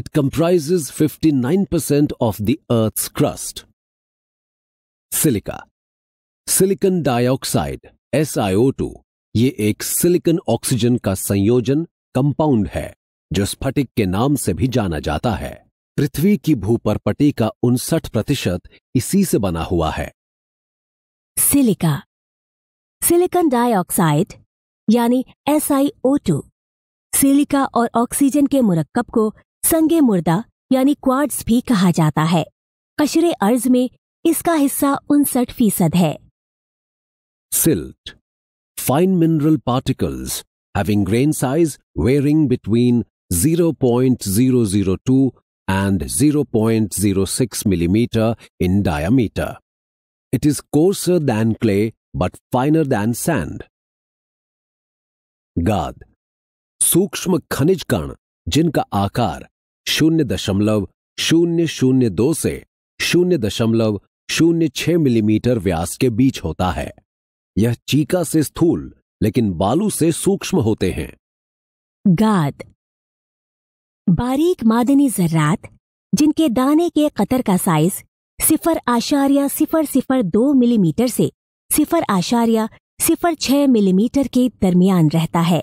It comprises 59% of the earth crust silica silicon dioxide SiO2 ये एक सिलिकन ऑक्सीजन का संयोजन कंपाउंड है जो स्फटिक के नाम से भी जाना जाता है पृथ्वी की भूपरपटी का उनसठ प्रतिशत इसी से बना हुआ है सिलिका सिलिकन डाइऑक्साइड यानी टू सिलिका और ऑक्सीजन के मुरक्कब को संगे मुर्दा यानी क्वार्ट्स भी कहा जाता है कशरे अर्ज में इसका हिस्सा उनसठ फीसद है silt fine mineral particles having grain size varying between 0.002 and 0.06 millimetre in diameter it is coarser than clay but finer than sand गाद सूक्ष्म खनिज कण जिनका आकार शून्य दशमलव शून्य शून्य दो से शून्य दशमलव शून्य छह मिलीमीटर व्यास के बीच होता है यह चीका से स्थूल लेकिन बालू से सूक्ष्म होते हैं गाद बारीक मादनी जर्रात जिनके दाने के कतर का साइज सिफर आशार्य सिफर सिफर दो मिलीमीटर से सिफर आशार्य सिफर छह मिलीमीटर के दरमियान रहता है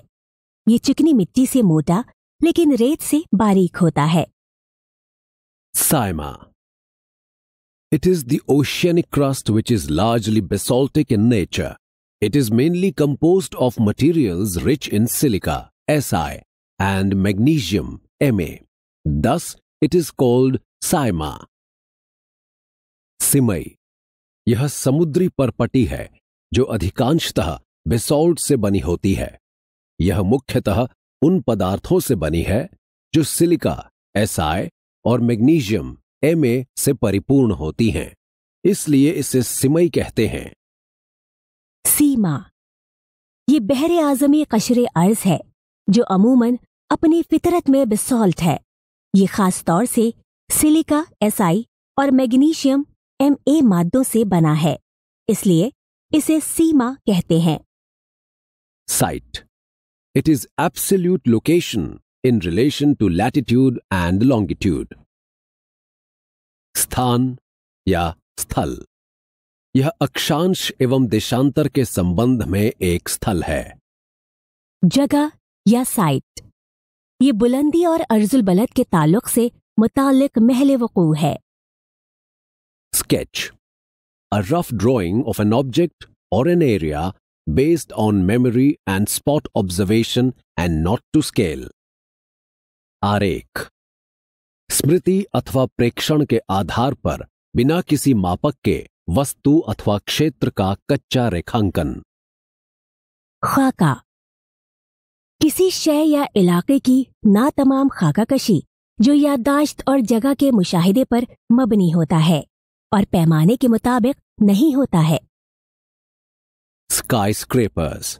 ये चिकनी मिट्टी से मोटा लेकिन रेत से बारीक होता है Saima It is the oceanic crust which is largely basaltic in nature. It is mainly composed of materials rich in silica, Si, and magnesium, Ma. Thus, it is called Sima. Simai. यह समुद्री परपटी है जो अधिकांशतः बेसॉल्ट से बनी होती है यह मुख्यतः उन पदार्थों से बनी है जो सिलिका एसआई और मैग्नीशियम एम ए से परिपूर्ण होती हैं इसलिए इसे सिमई कहते हैं सीमा ये बहरे आजमी कशर अर्ज है जो अमूमन अपनी फितरत में बिसॉल्ट है ये खास तौर से सिलिका एसआई और मैग्नीशियम एम ए मादों से बना है इसलिए इसे सीमा कहते हैं site it is absolute location in relation to latitude and longitude स्थान या स्थल यह अक्षांश एवं देशांतर के संबंध में एक स्थल है जगह या साइट ये बुलंदी और अर्जुल बलद के ताल्लुक से मुतालिक महले वकू है sketch a rough drawing of an object or an area based on memory and spot observation and not to scale आरेख स्मृति अथवा प्रेक्षण के आधार पर बिना किसी मापक के वस्तु अथवा क्षेत्र का कच्चा रेखांकन खाका किसी शय या इलाके की ना तमाम खाका कशी जो याददाश्त और जगह के मुशाहिदे पर मबनी होता है और पैमाने के मुताबिक नहीं होता है skyscrapers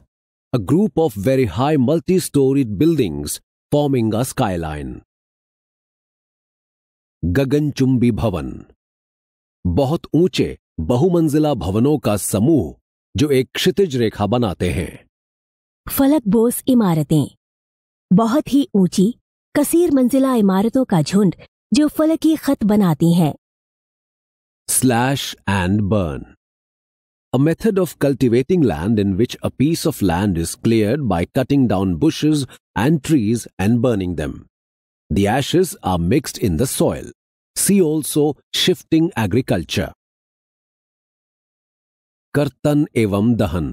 a group of very high multi storeyed buildings forming a skyline गगनचुंबी भवन बहुत ऊंचे बहुमंजिला भवनों का समूह जो एक क्षितिज रेखा बनाते हैं फलक बोस इमारतें बहुत ही ऊंची कसीर मंजिला इमारतों का झुंड जो की खत बनाती हैं। Slash and burn a method of cultivating land in which a piece of land is clear by cutting down bushes and trees and burning them The ashes are mixed in the soil. See also shifting agriculture. कर्तन एवं दहन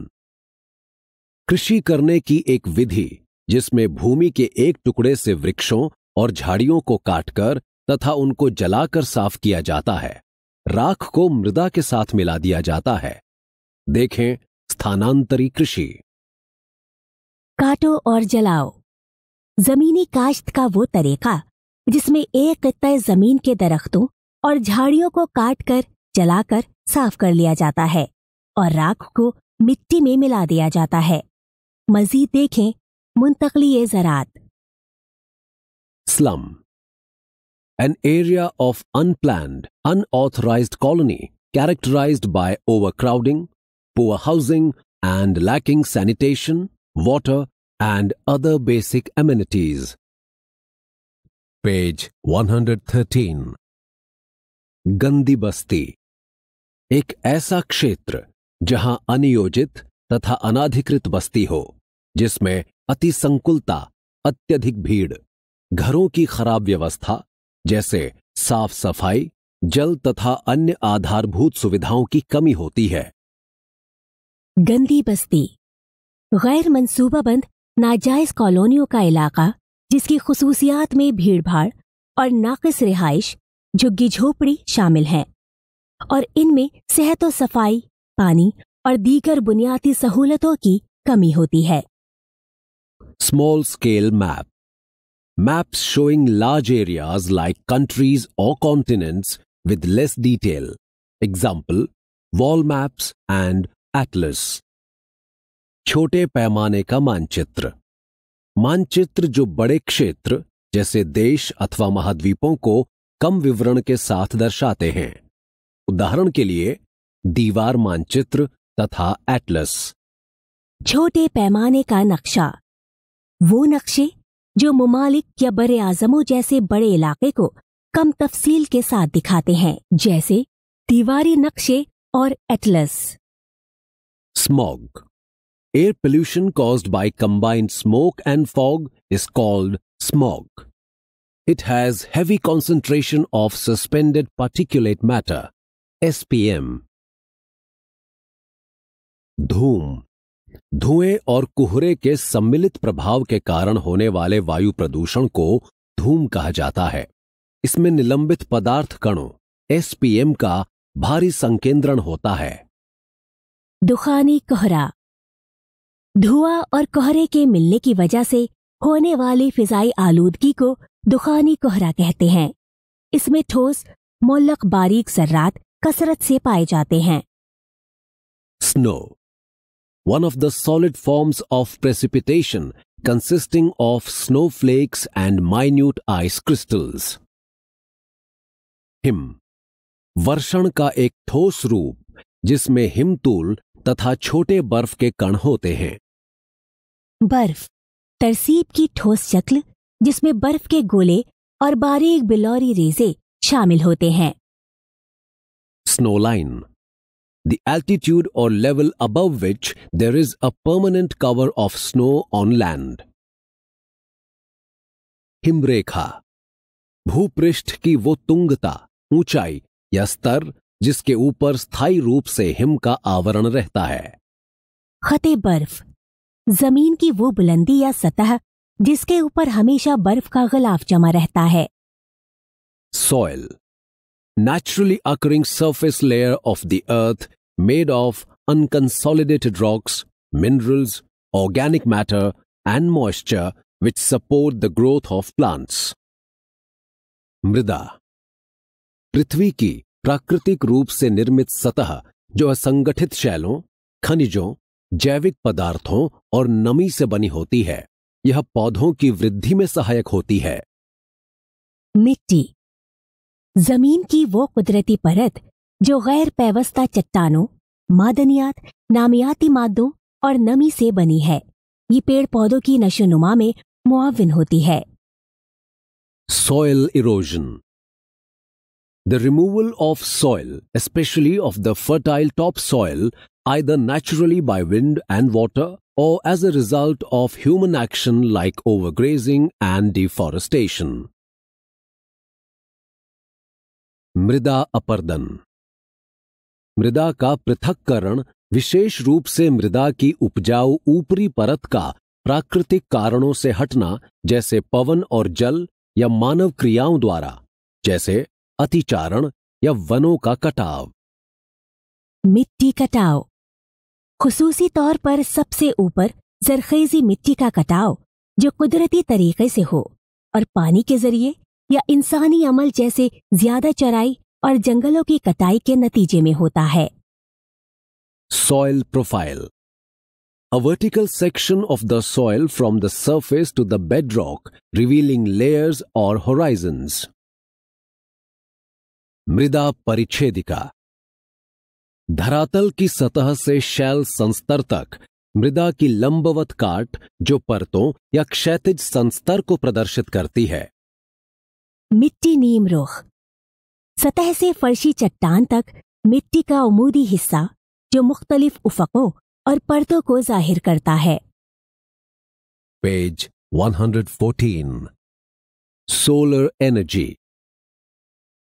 कृषि करने की एक विधि जिसमें भूमि के एक टुकड़े से वृक्षों और झाड़ियों को काटकर तथा उनको जलाकर साफ किया जाता है राख को मृदा के साथ मिला दिया जाता है देखें स्थानांतरी कृषि काटो और जलाओ जमीनी काश्त का वो तरीका जिसमें एक तय जमीन के दरख्तों और झाड़ियों को काट कर जलाकर साफ कर लिया जाता है और राख को मिट्टी में मिला दिया जाता है मजीद देखें मुंतकली जरात slum an area of unplanned unauthorised colony characterised by crowding poor housing and lacking sanitation water and other basic amenities. Page 113 गंदी बस्ती एक ऐसा क्षेत्र जहां अनियोजित तथा अनाधिकृत बस्ती हो जिसमें अति संकुलता अत्यधिक भीड़ घरों की खराब व्यवस्था जैसे साफ सफाई जल तथा अन्य आधारभूत सुविधाओं की कमी होती है गंदी बस्ती गैर मंसूबाबंद नाजायज कॉलोनियों का इलाका जिसकी खसूसियात में भीड़भाड़ और नाकस रिहाइश झुग्गी झोपड़ी शामिल हैं और इनमें सेहत व सफाई पानी और दीगर बुनियादी सहूलतों की कमी होती है small scale map map showing large areas like countries और continents with less detail example wall maps and atlas छोटे पैमाने का मानचित्र मानचित्र जो बड़े क्षेत्र जैसे देश अथवा महाद्वीपों को कम विवरण के साथ दर्शाते हैं उदाहरण के लिए दीवार मानचित्र तथा एटलस छोटे पैमाने का नक्शा वो नक्शे जो ममालिक या बड़े आजमों जैसे बड़े इलाके को कम तफसील के साथ दिखाते हैं जैसे दीवारी नक्शे और atlas smog Air pollution caused by combined smoke and fog is called smog. It has heavy concentration of suspended particulate matter, SPM. धूम धुएं और कुहरे के सम्मिलित प्रभाव के कारण होने वाले वायु प्रदूषण को धूम कहा जाता है इसमें निलंबित पदार्थ कणों एसपीएम का भारी संकेंद्रण होता है दुखानी कोहरा धुआं और कोहरे के मिलने की वजह से होने वाली फिजाई आलूदगी को दुखानी कोहरा कहते हैं इसमें ठोस मोलक बारीक जर्रात कसरत से पाए जाते हैं snow one of the solid forms of precipitation consisting of snow flakes and minute ice crystals हिम वर्षण का एक ठोस रूप जिसमें हिमतूल तथा छोटे बर्फ के कण होते हैं बर्फ तरसीब की ठोस शक्ल जिसमें बर्फ के गोले और बारीक बिलौरी रेजे शामिल होते हैं स्नोलाइन the altitude or level above which there is a permanent cover of snow on land. हिमरेखा भूपृष्ठ की वो तुंगता ऊंचाई या स्तर जिसके ऊपर स्थायी रूप से हिम का आवरण रहता है खते बर्फ जमीन की वो बुलंदी या सतह जिसके ऊपर हमेशा बर्फ का गलाफ जमा रहता है soil naturally occurring surface layer of the earth made of unconsolidated rocks minerals organic matter and moisture which support the growth of plants मृदा पृथ्वी की प्राकृतिक रूप से निर्मित सतह जो असंगठित शैलों खनिजों जैविक पदार्थों और नमी से बनी होती है यह पौधों की वृद्धि में सहायक होती है मिट्टी जमीन की वो कुदरती परत जो गैर पैवस्ता चट्टानों मादनियात नामियाती मादों और नमी से बनी है ये पेड़ पौधों की नशोनुमा में मुआविन होती है soil erosion The removal of soil, especially of the fertile topsoil, either naturally by wind and water or as a result of human action like overgrazing and deforestation. मृदा अपर्दन मृदा का पृथककरण विशेष रूप से मृदा की उपजाऊ ऊपरी परत का प्राकृतिक कारणों से हटना जैसे पवन और जल या मानव क्रियाओं द्वारा जैसे अतिचारण या वनों का कटाव मिट्टी कटाव खसूसी तौर पर सबसे ऊपर जरखेजी मिट्टी का कटाव जो कुदरती तरीके से हो और पानी के जरिए या इंसानी अमल जैसे ज्यादा चराई और जंगलों की कटाई के नतीजे में होता है soil profile a vertical section of the soil from the surface to the bed rock revealing layers और होराइजन्स मृदा परिच्छेदिका धरातल की सतह से शैल संस्तर तक मृदा की लंबवत काट जो परतों या क्षैतिज संस्तर को प्रदर्शित करती है मिट्टी नीम रोख सतह से फर्शी चट्टान तक मिट्टी का उमूदी हिस्सा जो मुख्तलिफ उफकों और परतों को जाहिर करता है page 114 solar energy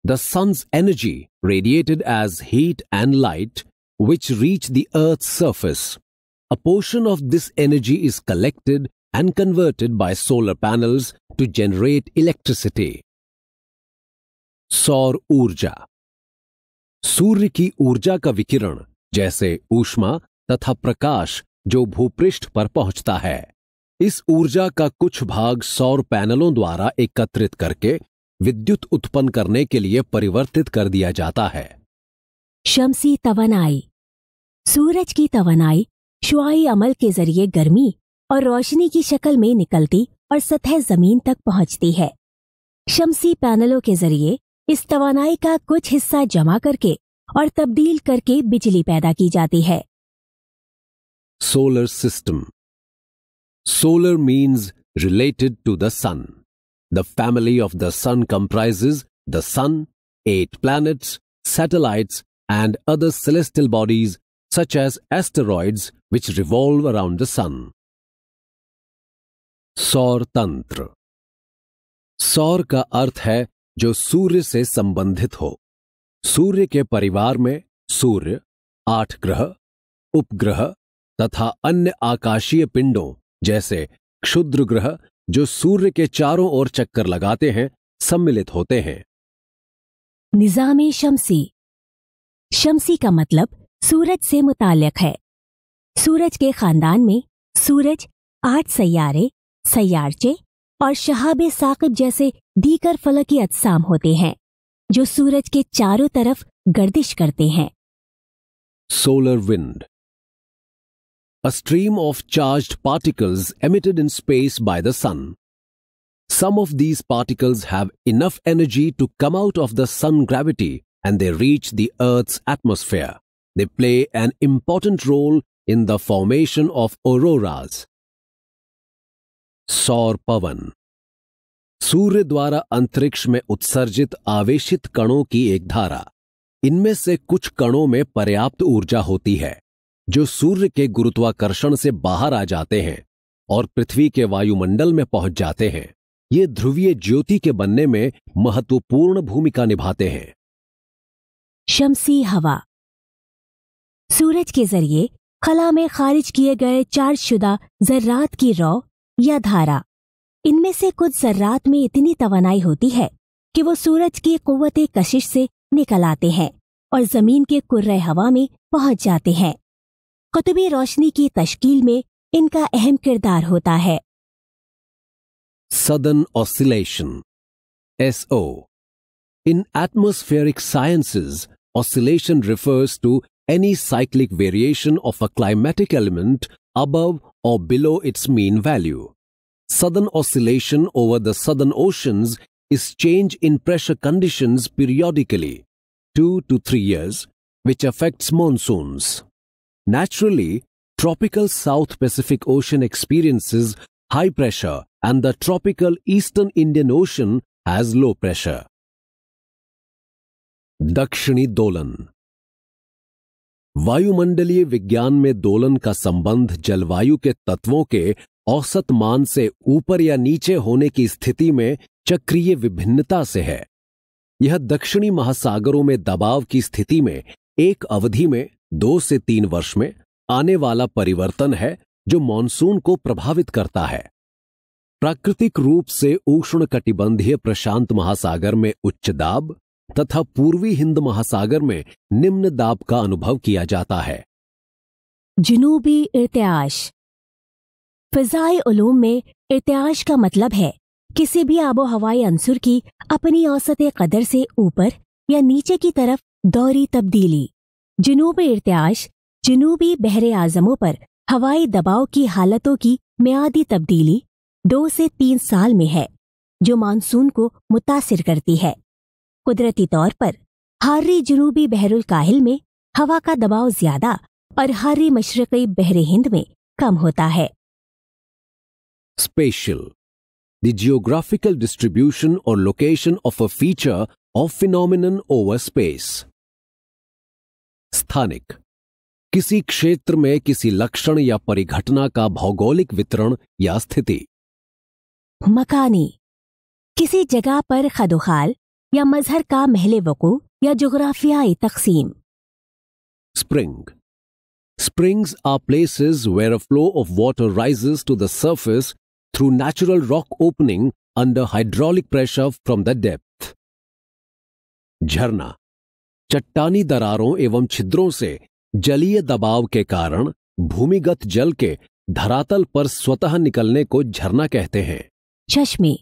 the sun's energy radiated as heat and light, which reach the earth's surface. A portion of this energy is collected and converted by solar panels to generate electricity. Saur Urja सूर्य की ऊर्जा का विकिरण जैसे ऊष्मा तथा प्रकाश जो भूपृष्ठ पर पहुंचता है इस ऊर्जा का कुछ भाग सौर पैनलों द्वारा एकत्रित करके विद्युत उत्पन्न करने के लिए परिवर्तित कर दिया जाता है शमसी तवनाई सूरज की तवनाई शुआई अमल के जरिए गर्मी और रोशनी की शक्ल में निकलती और सतह जमीन तक पहुंचती है शमसी पैनलों के जरिए इस तवानाई का कुछ हिस्सा जमा करके और तब्दील करके बिजली पैदा की जाती है solar system solar means related to the sun The family of the Sun comprises the Sun, eight planets, satellites, and other celestial bodies such as asteroids which revolve around the Sun. सौर तंत्र सौर का अर्थ है जो सूर्य से संबंधित हो सूर्य के परिवार में सूर्य आठ ग्रह उपग्रह तथा अन्य आकाशीय पिंडों जैसे क्षुद्र ग्रह जो सूर्य के चारों ओर चक्कर लगाते हैं सम्मिलित होते हैं निजाम शमसी शमसी का मतलब सूरज से मुतल है सूरज के खानदान में सूरज आठ सैारे सैारचे और शहाबे साकिब जैसे दीकर फलकी अजसाम होते हैं जो सूरज के चारों तरफ गर्दिश करते हैं solar wind a stream of charged particles emitted in space by the sun. Some of these particles have enough energy to come out of the sun gravity and they reach the Earth's atmosphere. They play an important role in the formation of auroras. सौर पवन सूर्य द्वारा अंतरिक्ष में उत्सर्जित आवेशित कणों की एक धारा इनमें से कुछ कणों में पर्याप्त ऊर्जा होती जो सूर्य के गुरुत्वाकर्षण से बाहर आ जाते हैं और पृथ्वी के वायुमंडल में पहुंच जाते हैं ये ध्रुवीय ज्योति के बनने में महत्वपूर्ण भूमिका निभाते हैं शमसी हवा सूरज के जरिए खला में खारिज किए गए शुदा जर्रात की रौ या धारा इनमें से कुछ जर्रात में इतनी तवनाई होती है कि वो सूरज की कुत कशिश से निकल आते हैं और जमीन के कुर्र हवा में पहुंच जाते हैं कुतुब रोशनी की तश्कील में इनका अहम किरदार होता है southern oscillation SO in atmospheric sciences oscillation refers to any cyclic variation of a climatic element above और below its mean value southern oscillation over the southern oceans is change in pressure conditions periodically two to three years which affects monsoon Naturally, tropical South Pacific Ocean experiences high pressure and the tropical Eastern Indian Ocean has low pressure. Dakshini Dolan वायुमंडलीय विज्ञान में दोलन का संबंध जलवायु के तत्वों के औसत मान से ऊपर या नीचे होने की स्थिति में चक्रीय विभिन्नता से है यह दक्षिणी महासागरों में दबाव की स्थिति में एक अवधि में दो से तीन वर्ष में आने वाला परिवर्तन है जो मानसून को प्रभावित करता है प्राकृतिक रूप से उष्ण कटिबंधीय प्रशांत महासागर में उच्च दाब तथा पूर्वी हिंद महासागर में निम्न दाब का अनुभव किया जाता है जुनूबी इतिहास फिजाई उलूम में इतिहास का मतलब है किसी भी आबो हवाई अंसुर की अपनी औसत कदर से ऊपर या नीचे की तरफ दौरी तब्दीली जनूब इर्त्याश जनूबी बहर आजमों पर हवाई दबाव की हालतों की म्यादी तब्दीली दो से तीन साल में है जो मानसून को मुतासर करती है कुदरती तौर पर हारी जनूबी बहरुल काहिल में हवा का दबाव ज्यादा और हारी मशरक़ी बहरे हिंद में कम होता है स्पेशल द जियोग्राफिकल डिस्ट्रीब्यूशन और location of a feature of phenomenon over space स्थानिक किसी क्षेत्र में किसी लक्षण या परिघटना का भौगोलिक वितरण या स्थिति मकानी किसी जगह पर खदोखाल या मजहर का महले वकू या जोग्राफियाई तकसीम spring springs are places where a flow of water rises to the surface through natural rock opening under hydraulic pressure from the depth झरना चट्टानी दरारों एवं छिद्रों से जलीय दबाव के कारण भूमिगत जल के धरातल पर स्वतः निकलने को झरना कहते हैं चश्मे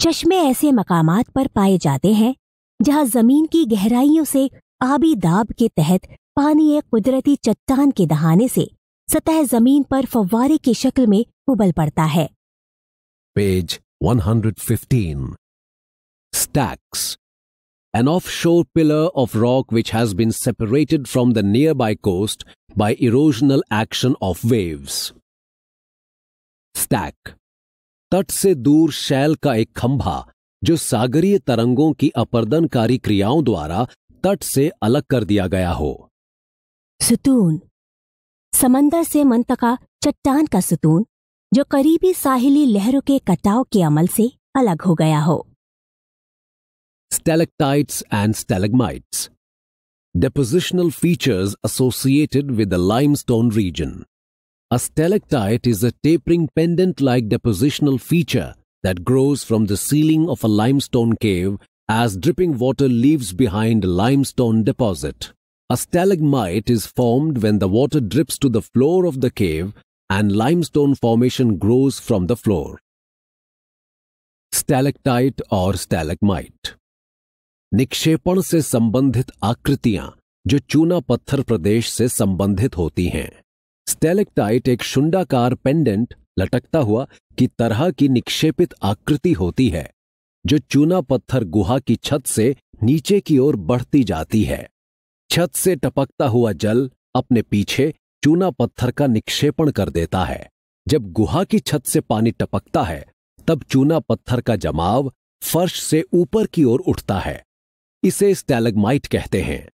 चश्मे ऐसे मकामात पर पाए जाते हैं जहां जमीन की गहराइयों से आबी दाब के तहत पानी एक कुदरती चट्टान के दहाने से सतह जमीन पर फव्वारे की शक्ल में उबल पड़ता है page 115 stacks an offshore pillar of rock which has been separated from the nearby coast by erosional action of waves. Stack तट से दूर शैल का एक खंभा जो सागरीय तरंगों की अपर्दनकारी क्रियाओं द्वारा तट से अलग कर दिया गया हो सुतून समंदर से मनतका चट्टान का सुतून जो करीबी साहिली लहरों के कटाव के अमल से अलग हो गया हो stalactites and stalagmites, depositional features associated with the limestone region. A stalactite is a tapering pendant-like depositional feature that grows from the ceiling of a limestone cave as dripping water leaves behind a limestone deposit. A stalagmite is formed when the water drips to the floor of the cave and limestone formation grows from the floor. Stalactite or stalagmite निक्षेपण से संबंधित आकृतियां जो चूना पत्थर प्रदेश से संबंधित होती हैं स्टेलेक्टाइट एक शुंडाकार पेंडेंट लटकता हुआ की तरह की निक्षेपित आकृति होती है जो चूना पत्थर गुहा की छत से नीचे की ओर बढ़ती जाती है छत से टपकता हुआ जल अपने पीछे चूना पत्थर का निक्षेपण कर देता है जब गुहा की छत से पानी टपकता है तब चूना पत्थर का जमाव फर्श से ऊपर की ओर उठता है इसे स्टैलगमाइट कहते हैं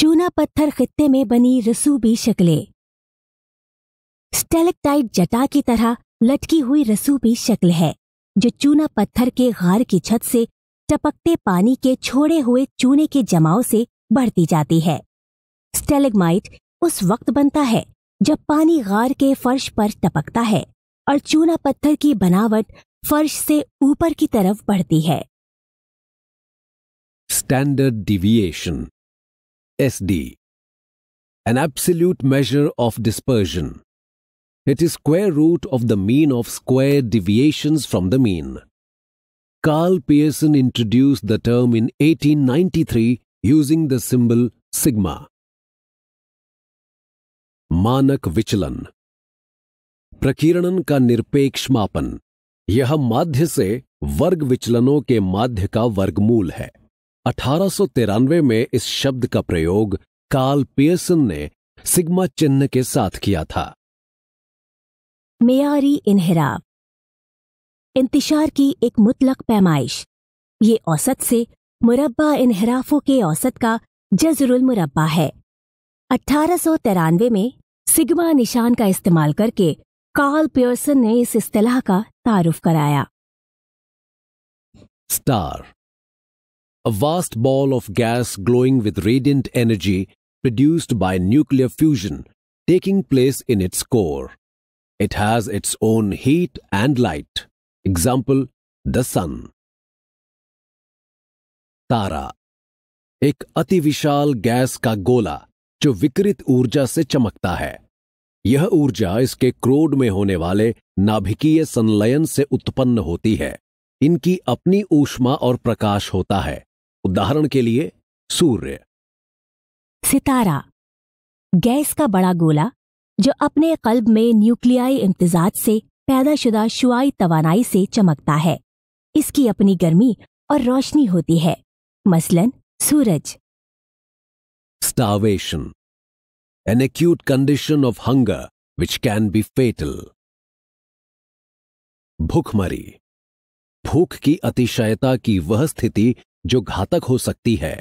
चूना पत्थर खत्ते में बनी रसूबी शक्लें स्टेलेक्टाइट जटा की तरह लटकी हुई रसूबी शक्ल है जो चूना पत्थर के गार की छत से टपकते पानी के छोड़े हुए चूने के जमाव से बढ़ती जाती है स्टेलेगमाइट उस वक्त बनता है जब पानी गार के फर्श पर टपकता है और चूना पत्थर की बनावट फर्श से ऊपर की तरफ बढ़ती है standard deviation, SD, an absolute measure of dispersion. It is square root of the mean of square deviations from the mean. Carl Pearson introduced the term in 1893 using the symbol sigma. मानक विचलन प्रकीर्णन का निरपेक्ष मापन यह माध्य से वर्ग विचलनों के माध्य का वर्गमूल है अठारह में इस शब्द का प्रयोग कार्ल पियर्सन ने सिग्मा चिन्ह के साथ किया था मेयारी इनहराव इंतशार की एक मुतलक पैमाइश ये औसत से मुरब्बा इनहराफों के औसत का जजरुल मुरबा है अठारह में सिग्मा निशान का इस्तेमाल करके कार्ल पियर्सन ने इस इस्तेलाह का तारुफ कराया star a vast ball of gas glowing with radiant energy produced by nuclear fusion taking place in its core. It has its own heat and light. Example, the sun. Tara एक अति विशाल gas का गोला जो विकृत ऊर्जा से चमकता है यह ऊर्जा इसके क्रोड में होने वाले नाभिकीय संलयन से उत्पन्न होती है इनकी अपनी ऊष्मा और प्रकाश होता है उदाहरण के लिए सूर्य सितारा गैस का बड़ा गोला जो अपने कल्ब में न्यूक्लियाई इम्तजाज से पैदाशुदा शुआई तवानाई से चमकता है इसकी अपनी गर्मी और रोशनी होती है मसलन सूरज starvation an acute condition of hunger which can be fatal भूखमरी भूख की अतिशयता की वह स्थिति जो घातक हो सकती है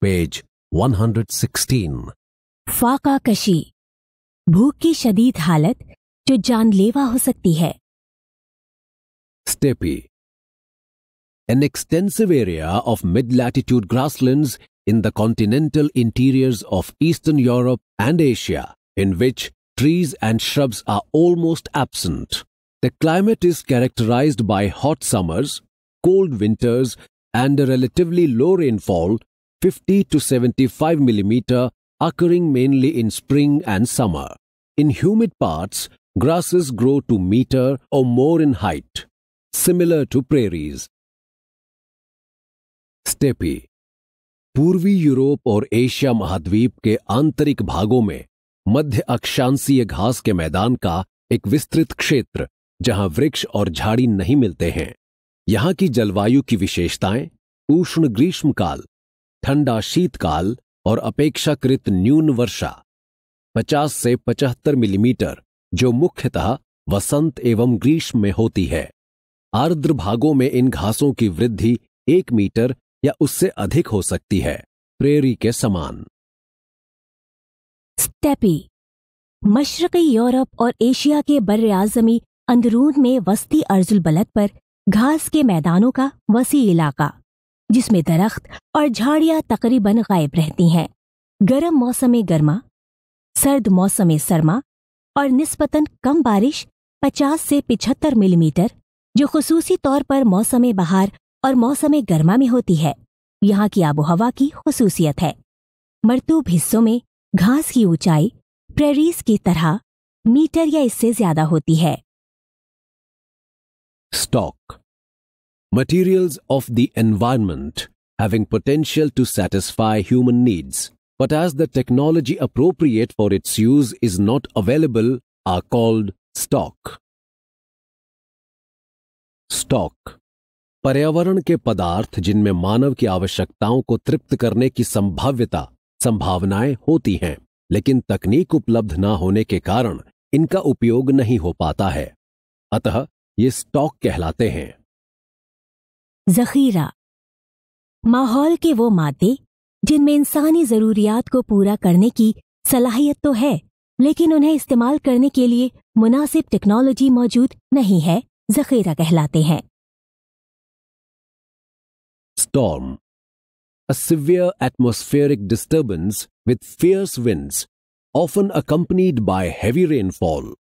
पेज 116 फाका कशी भूख की शदीद हालत जो जानलेवा हो सकती है steppe an extensive area of mid latitude grassland in the continental interiors of eastern Europe and Asia in which trees and shrubs are almost absent the climate is characterise by hot summers cold winters and a relatively low rainfall 50 to 75 mm occurring mainly in spring and summer. In humid parts, grasses grow to meter or more in height, similar to prairies. Steppe पूर्वी Europe और Asia महाद्वीप के आंतरिक भागों में मध्य अक्षांशीय घास के मैदान का एक विस्तृत क्षेत्र जहां वृक्ष और झाड़ी नहीं मिलते हैं यहाँ की जलवायु की विशेषताएं उष्ण ग्रीष्मकाल ठंडा शीतकाल और अपेक्षाकृत न्यून वर्षा 50 से 75 मिलीमीटर जो मुख्यतः वसंत एवं ग्रीष्म में होती है आर्द्र भागों में इन घासों की वृद्धि एक मीटर या उससे अधिक हो सकती है प्रेरी के समान स्टेपी मशरकी यूरोप और एशिया के बर्रजमी अंदरून में वस्ती अर्जुल बलत पर घास के मैदानों का वसी इलाका जिसमें दरख्त और झाड़ियां तकरीबन गायब रहती हैं गर्म मौसम गर्मा सर्द मौसम सरमा और निस्पतन कम बारिश 50 से 75 मिलीमीटर जो खसूसी तौर पर मौसम बहार और मौसम गर्मा में होती है यहाँ की आबो हवा की खसूसियत है मरतूब हिस्सों में घास की ऊंचाई प्रेरीस की तरह मीटर या इससे ज्यादा होती है stock, materials of the environment having potential to satisfy human needs, but as the technology appropriate for its use is not available are called stock. Stock पर्यावरण के पदार्थ जिनमें मानव की आवश्यकताओं को तृप्त करने की संभाव्यता संभावनाएं होती हैं लेकिन तकनीक उपलब्ध न होने के कारण इनका उपयोग नहीं हो पाता है अतः ये स्टॉक कहलाते हैं जखीरा माहौल के वो मादे जिनमें इंसानी जरूरियात को पूरा करने की सलाहियत तो है लेकिन उन्हें इस्तेमाल करने के लिए मुनासिब टेक्नोलॉजी मौजूद नहीं है जखीरा कहलाते हैं storm a severe atmospheric disturbance with fierce winds often accompanied by heavy rainfall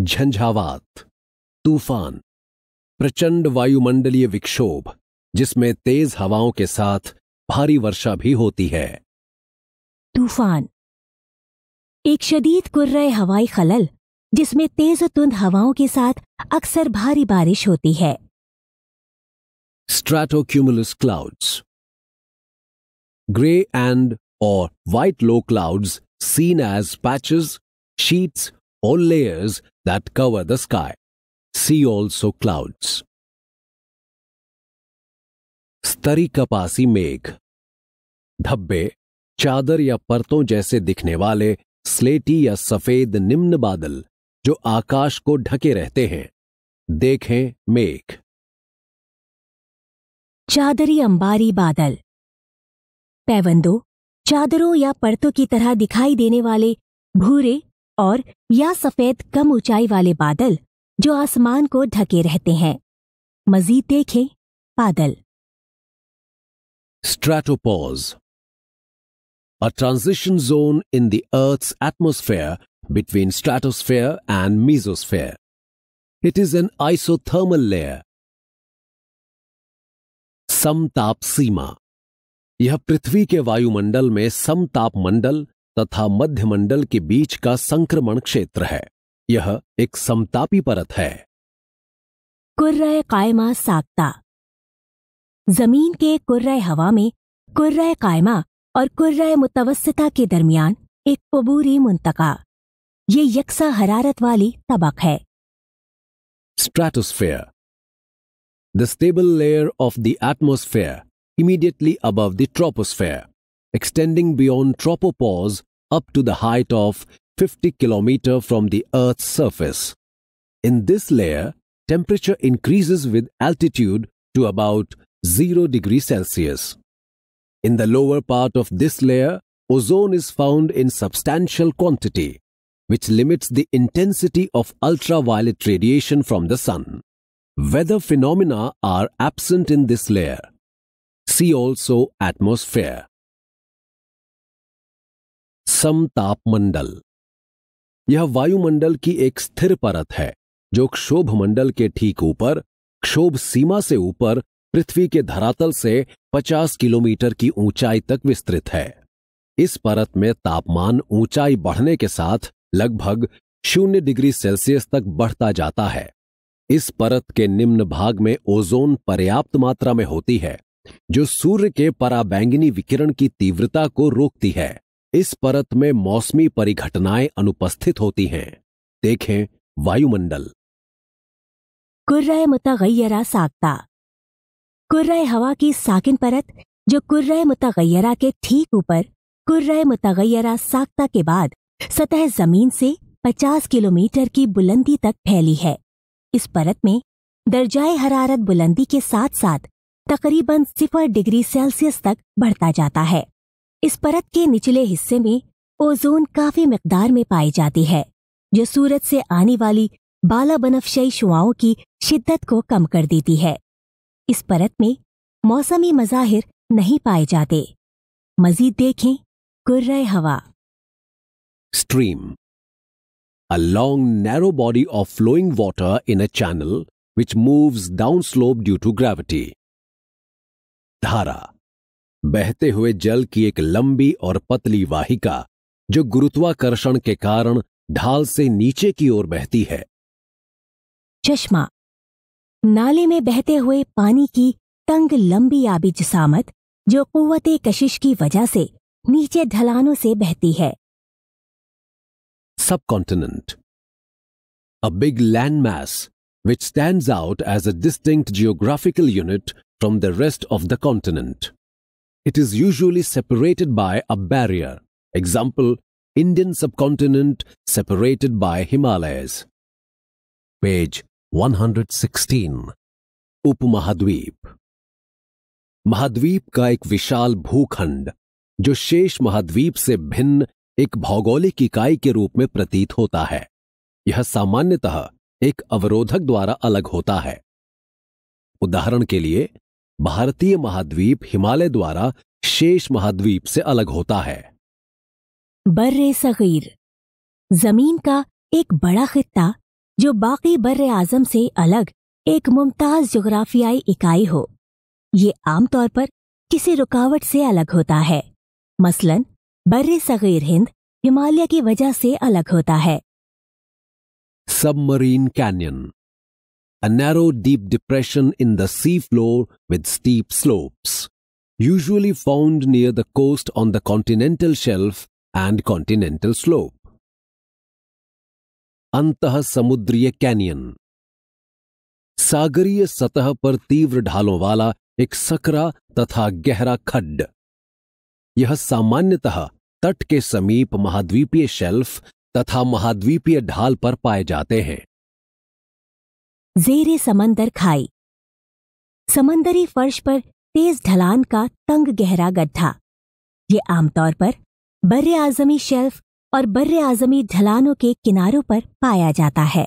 झंझावात तूफान प्रचंड वायुमंडलीय विक्षोभ जिसमें तेज हवाओं के साथ भारी वर्षा भी होती है तूफान एक शदीद कुर्रे हवाई खलल जिसमें तेज तुंद हवाओं के साथ अक्सर भारी बारिश होती है स्ट्रैटोक्यूमुलस क्लाउड्स ग्रे एंड और white low clouds seen as patches sheets or layers that cover the sky. See also clouds. स्तरी कपासी मेघ धब्बे चादर या परतों जैसे दिखने वाले स्लेटी या सफेद निम्न बादल जो आकाश को ढके रहते हैं देखें मेघ चादरी अंबारी बादल पैवंदो चादरों या परतों की तरह दिखाई देने वाले भूरे और या सफेद कम ऊंचाई वाले बादल जो आसमान को ढके रहते हैं मजीद देखें बादल stratopause a transition zone in the earth atmosphere between stratosphere and mesosphere it is an isothermal layer समताप सीमा यह पृथ्वी के वायुमंडल में समताप मंडल तथा मध्यमंडल के बीच का संक्रमण क्षेत्र है यह एक समतापी परत है कुर्रय कायमा साक्ता जमीन के कुर्र हवा में कुर्र कायमा और कुर्र मुतवस्ता के दरमियान एक कबूरी मुंतका ये यकसा हरारत वाली तबक है stratosphere the stable layer of the atmosphere immediately above the troposphere extending beyond tropopause up to the height of 50 km from the Earth's surface. In this layer, temperature increases with altitude to about 0 Celsius. In the lower part of this layer, ozone is found in substantial quantity, which limits the intensity of ultraviolet radiation from the sun. Weather phenomena are absent in this layer. See also atmosphere. समतापमंडल यह वायुमंडल की एक स्थिर परत है जो क्षोभ मंडल के ठीक ऊपर क्षोभ सीमा से ऊपर पृथ्वी के धरातल से 50 किलोमीटर की ऊंचाई तक विस्तृत है इस परत में तापमान ऊंचाई बढ़ने के साथ लगभग शून्य डिग्री सेल्सियस तक बढ़ता जाता है इस परत के निम्न भाग में ओजोन पर्याप्त मात्रा में होती है जो सूर्य के पराबैंगनी विकिरण की तीव्रता को रोकती है इस परत में मौसमी परिघटनाएं अनुपस्थित होती हैं देखें वायुमंडल कुर्र मुतगैरा साक्ता कुर्र हवा की साकिन परत जो कुर्रय मुतगैरा के ठीक ऊपर कुर्र मुतगैरा साक्ता के बाद सतह जमीन से 50 किलोमीटर की बुलंदी तक फैली है इस परत में दर्जाए हरारत बुलंदी के साथ साथ तकरीबन सिफर डिग्री सेल्सियस तक बढ़ता जाता है इस परत के निचले हिस्से में ओजोन काफी मकदार में पाई जाती है जो सूरज से आने वाली बाला बनफशई शुआओं की शिद्दत को कम कर देती है इस परत में मौसमी मज़ाहिर नहीं पाए जाते मजीद देखें कुर्रे हवा stream a long narrow body of flowing water in a channel which moves down slope due to gravity धारा बहते हुए जल की एक लंबी और पतली वाहिका जो गुरुत्वाकर्षण के कारण ढाल से नीचे की ओर बहती है चश्मा नाले में बहते हुए पानी की तंग लंबी आबी जसामत जो कुत कशिश की वजह से नीचे ढलानों से बहती है subcontinent a big land mass which stand out as a distinct geographical unit from the rest of the continent It is usually separated by a barrier. Example, Indian subcontinent separated by Himalayas. Page 116 उपमहाद्वीप महाद्वीप का एक विशाल भूखंड जो शेष महाद्वीप से भिन्न एक भौगोलिक इकाई के रूप में प्रतीत होता है यह सामान्यतः एक अवरोधक द्वारा अलग होता है उदाहरण के लिए भारतीय महाद्वीप हिमालय द्वारा शेष महाद्वीप से अलग होता है बर्र सगीर जमीन का एक बड़ा खिता जो बाकी बर्र आजम से अलग एक मुमताज जोग्राफियाई इकाई हो ये आमतौर पर किसी रुकावट से अलग होता है मसलन बर्र सगीर हिंद हिमालय की वजह से अलग होता है submarine canyon a narrow deep depression in the seafloor with steep slopes, usually found near the coast on the continental shelf and continental slope. अंतः Samudriya Canyon सागरीय सतह पर तीव्र ढालों वाला एक सकरा तथा गहरा खड्ड यह सामान्यतः तट के समीप महाद्वीपीय शेल्फ तथा महाद्वीपीय ढाल पर पाए जाते हैं जेरे समंदर खाई समंदरी फर्श पर तेज ढलान का तंग गहरा गड्ढा ये आमतौर पर बर आजमी शेल्फ और बर आजमी ढलानों के किनारों पर पाया जाता है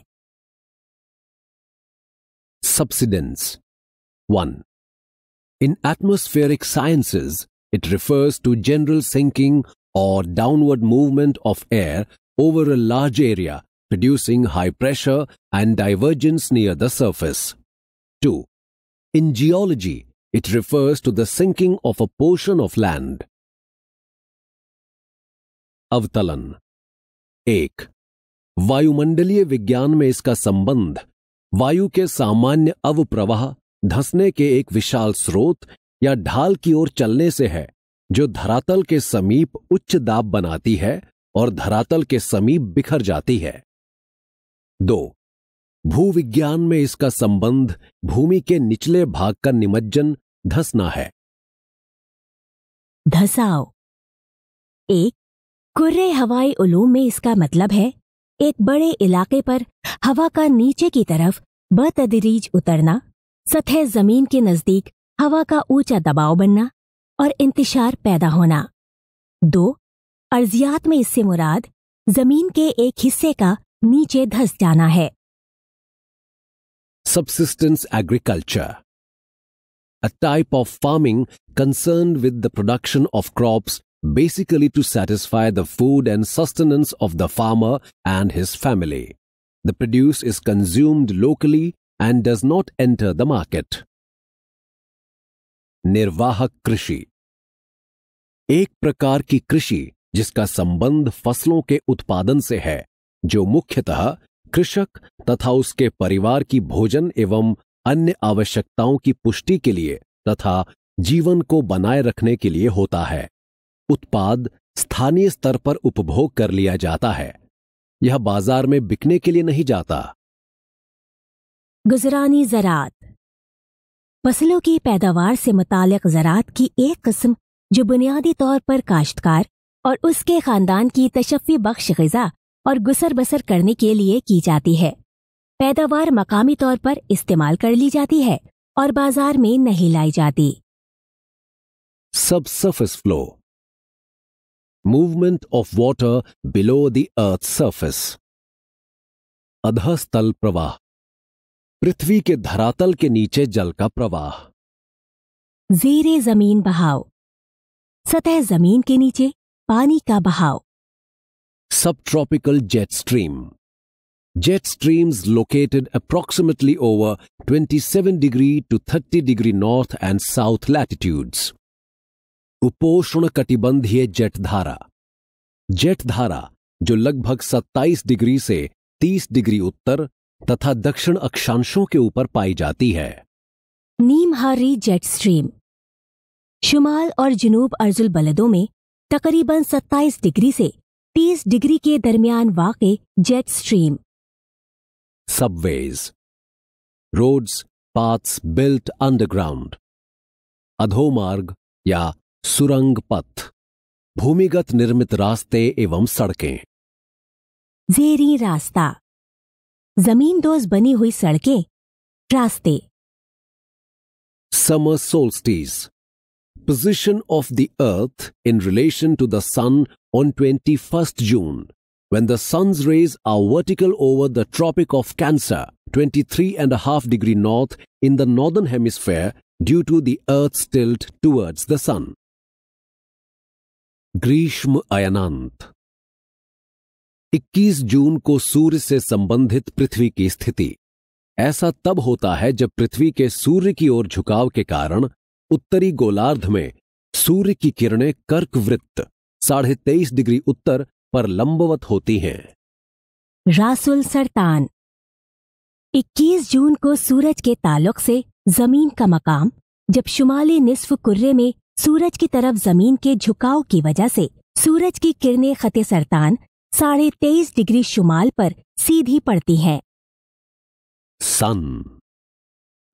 subsidence one in atmospheric sciences it refers to general sinking और downward movement of air over a large area producing high pressure and divergence near the surface. 2. In geology, it refers to the sinking of a portion of land. अवतलन एक वायुमंडलीय विज्ञान में इसका संबंध वायु के सामान्य अवप्रवाह धसने के एक विशाल स्रोत या ढाल की ओर चलने से है जो धरातल के समीप उच्च दाब बनाती है और धरातल के समीप बिखर जाती है दो भूविज्ञान में इसका संबंध भूमि के निचले भाग का निमज्जन धसना है धसाओ एक कुर्रे हवाई उलूम में इसका मतलब है एक बड़े इलाके पर हवा का नीचे की तरफ बतदरीज उतरना सतह जमीन के नजदीक हवा का ऊंचा दबाव बनना और इंतशार पैदा होना दो अर्जियात में इससे मुराद जमीन के एक हिस्से का नीचे धस जाना है subsistence agriculture a type of farming concern with the production of crop basically to satisfy the food and sustenance of the farmer and his family the produce is consumed locally and does not enter the market निर्वाहक कृषि एक प्रकार की कृषि जिसका संबंध फसलों के उत्पादन से है जो मुख्यतः कृषक तथा उसके परिवार की भोजन एवं अन्य आवश्यकताओं की पुष्टि के लिए तथा जीवन को बनाए रखने के लिए होता है उत्पाद स्थानीय स्तर पर उपभोग कर लिया जाता है यह बाजार में बिकने के लिए नहीं जाता गुजरानी जरात फसलों की पैदावार से मुतालिक जरात की एक किस्म जो बुनियादी तौर पर काश्तकार और उसके खानदान की तशफ़ी बख्श गजा और गुसर बसर करने के लिए की जाती है पैदावार मकामी तौर पर इस्तेमाल कर ली जाती है और बाजार में नहीं लाई जाती subsurface flow movement of water below the earth's surface अधस्तल प्रवाह पृथ्वी के धरातल के नीचे जल का प्रवाह जीरे जमीन बहाव सतह जमीन के नीचे पानी का बहाव subtropical jet stream. Jet streams located approximately over 27 degree to 30 degree north and south latitudes. उपोष्ण कटिबंधीय जेट धारा जेट धारा जो लगभग 27 डिग्री से 30 डिग्री उत्तर तथा दक्षिण अक्षांशों के ऊपर पाई जाती है नीमहारी जेट स्ट्रीम शुमाल और जुनूब अर्जुल बलदों में तकरीबन 27 डिग्री से तीस डिग्री के दरमियान वाक़ jet stream subways roads paths built underground अधोमार्ग या सुरंग पथ भूमिगत निर्मित रास्ते एवं सड़कें जेरी रास्ता जमीन दोज बनी हुई सड़कें रास्ते summer solstice position of the Earth in relation to the Sun on 21st June, when the Sun's rays are vertical over the Tropic of Cancer, 23 and a half degree north in the Northern Hemisphere due to the Earth's tilt towards the Sun. ग्रीष्म अयनांत 21 जून को सूर्य से संबंधित पृथ्वी की स्थिति ऐसा तब होता है जब पृथ्वी के सूर्य की ओर झुकाव के कारण उत्तरी गोलार्ध में सूर्य की किरणें कर्क वृत्त साढ़े तेईस डिग्री उत्तर पर लंबवत होती हैं रासुल सरतान 21 जून को सूरज के ताल्लुक से जमीन का मकाम जब शुमाली निस्फ कुर्रे में सूरज की तरफ जमीन के झुकाव की वजह से सूरज की किरणें खते सरतान साढ़े तेईस डिग्री शुमाल पर सीधी पड़ती हैं सन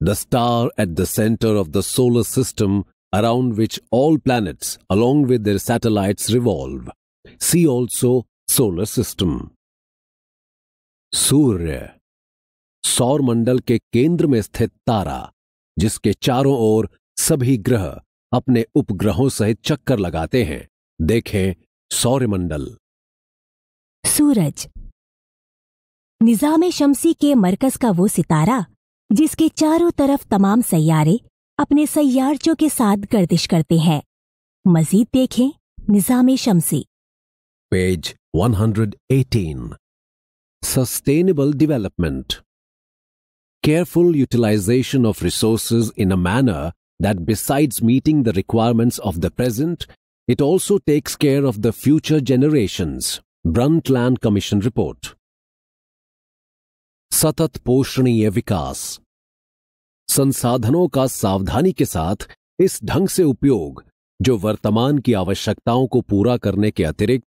the star at the center of the solar system around which all planets, along with their satellites, revolve. See also Solar System. सूर्य सौर मंडल के केंद्र में स्थित तारा जिसके चारों ओर सभी ग्रह अपने उपग्रहों सहित चक्कर लगाते हैं देखें सौर्यमंडल सूरज निजाम शमसी के मरकज का वो सितारा जिसके चारों तरफ तमाम सैयारे अपने सैयारचों के साथ गर्दिश करते हैं मजीद देखें निजाम शमसी page 118 sustainable development careful utilisation of resources in a manner that besides meeting the requirements of the present it also takes care of the future generation Brundtland commission report सतत पोषणीय विकास संसाधनों का सावधानी के साथ इस ढंग से उपयोग जो वर्तमान की आवश्यकताओं को पूरा करने के अतिरिक्त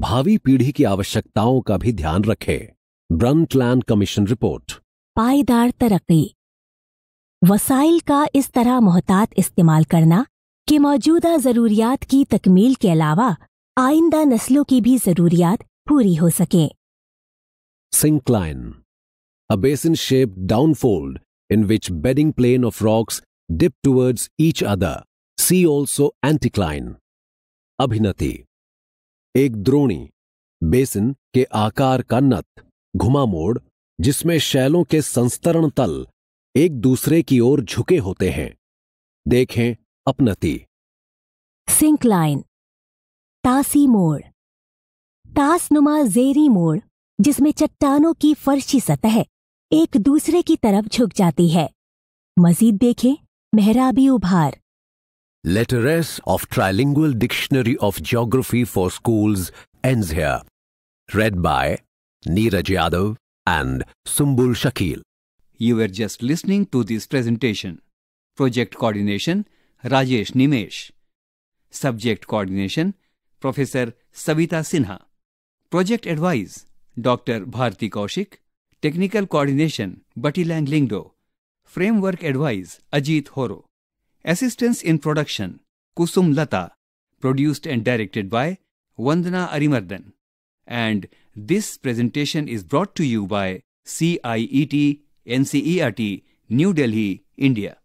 भावी पीढ़ी की आवश्यकताओं का भी ध्यान रखे ब्रंटलैंड कमीशन रिपोर्ट पायदार तरक्की वसाइल का इस तरह मोहतात इस्तेमाल करना कि मौजूदा जरूरियात की तकमील के अलावा आइंदा नस्लों की भी जरूरियात पूरी हो सके syncline a basin shape downfold in which bedding plane of rocks dip towards each other. See also anticline. अभिनति एक द्रोणी बेसिन के आकार का नत घुमा मोड़ जिसमें शैलों के संस्तरण तल एक दूसरे की ओर झुके होते हैं देखें अपनति सिंक लाइन तासी मोड़ तासनुमा जेरी मोड़ जिसमें चट्टानों की फर्शी सतह एक दूसरे की तरफ झुक जाती है मजीद देखें मेहराबी उभार letter S of trilingual dictionary of geography for schools and's read by Neeraj Yadav and Sumbul Shakeel you are just listening to this presentation project coordination Rajesh Nimesh subject coordination professor Savita Sinha project advise doctor Bharti Kaushik Technical Coordination Bati Lingdo. Framework Advice Ajit Horo. Assistance in Production Kusum Lata. Produced and directed by Vandana Arimardhan. And this presentation is brought to you by CIET NCERT, New Delhi, India.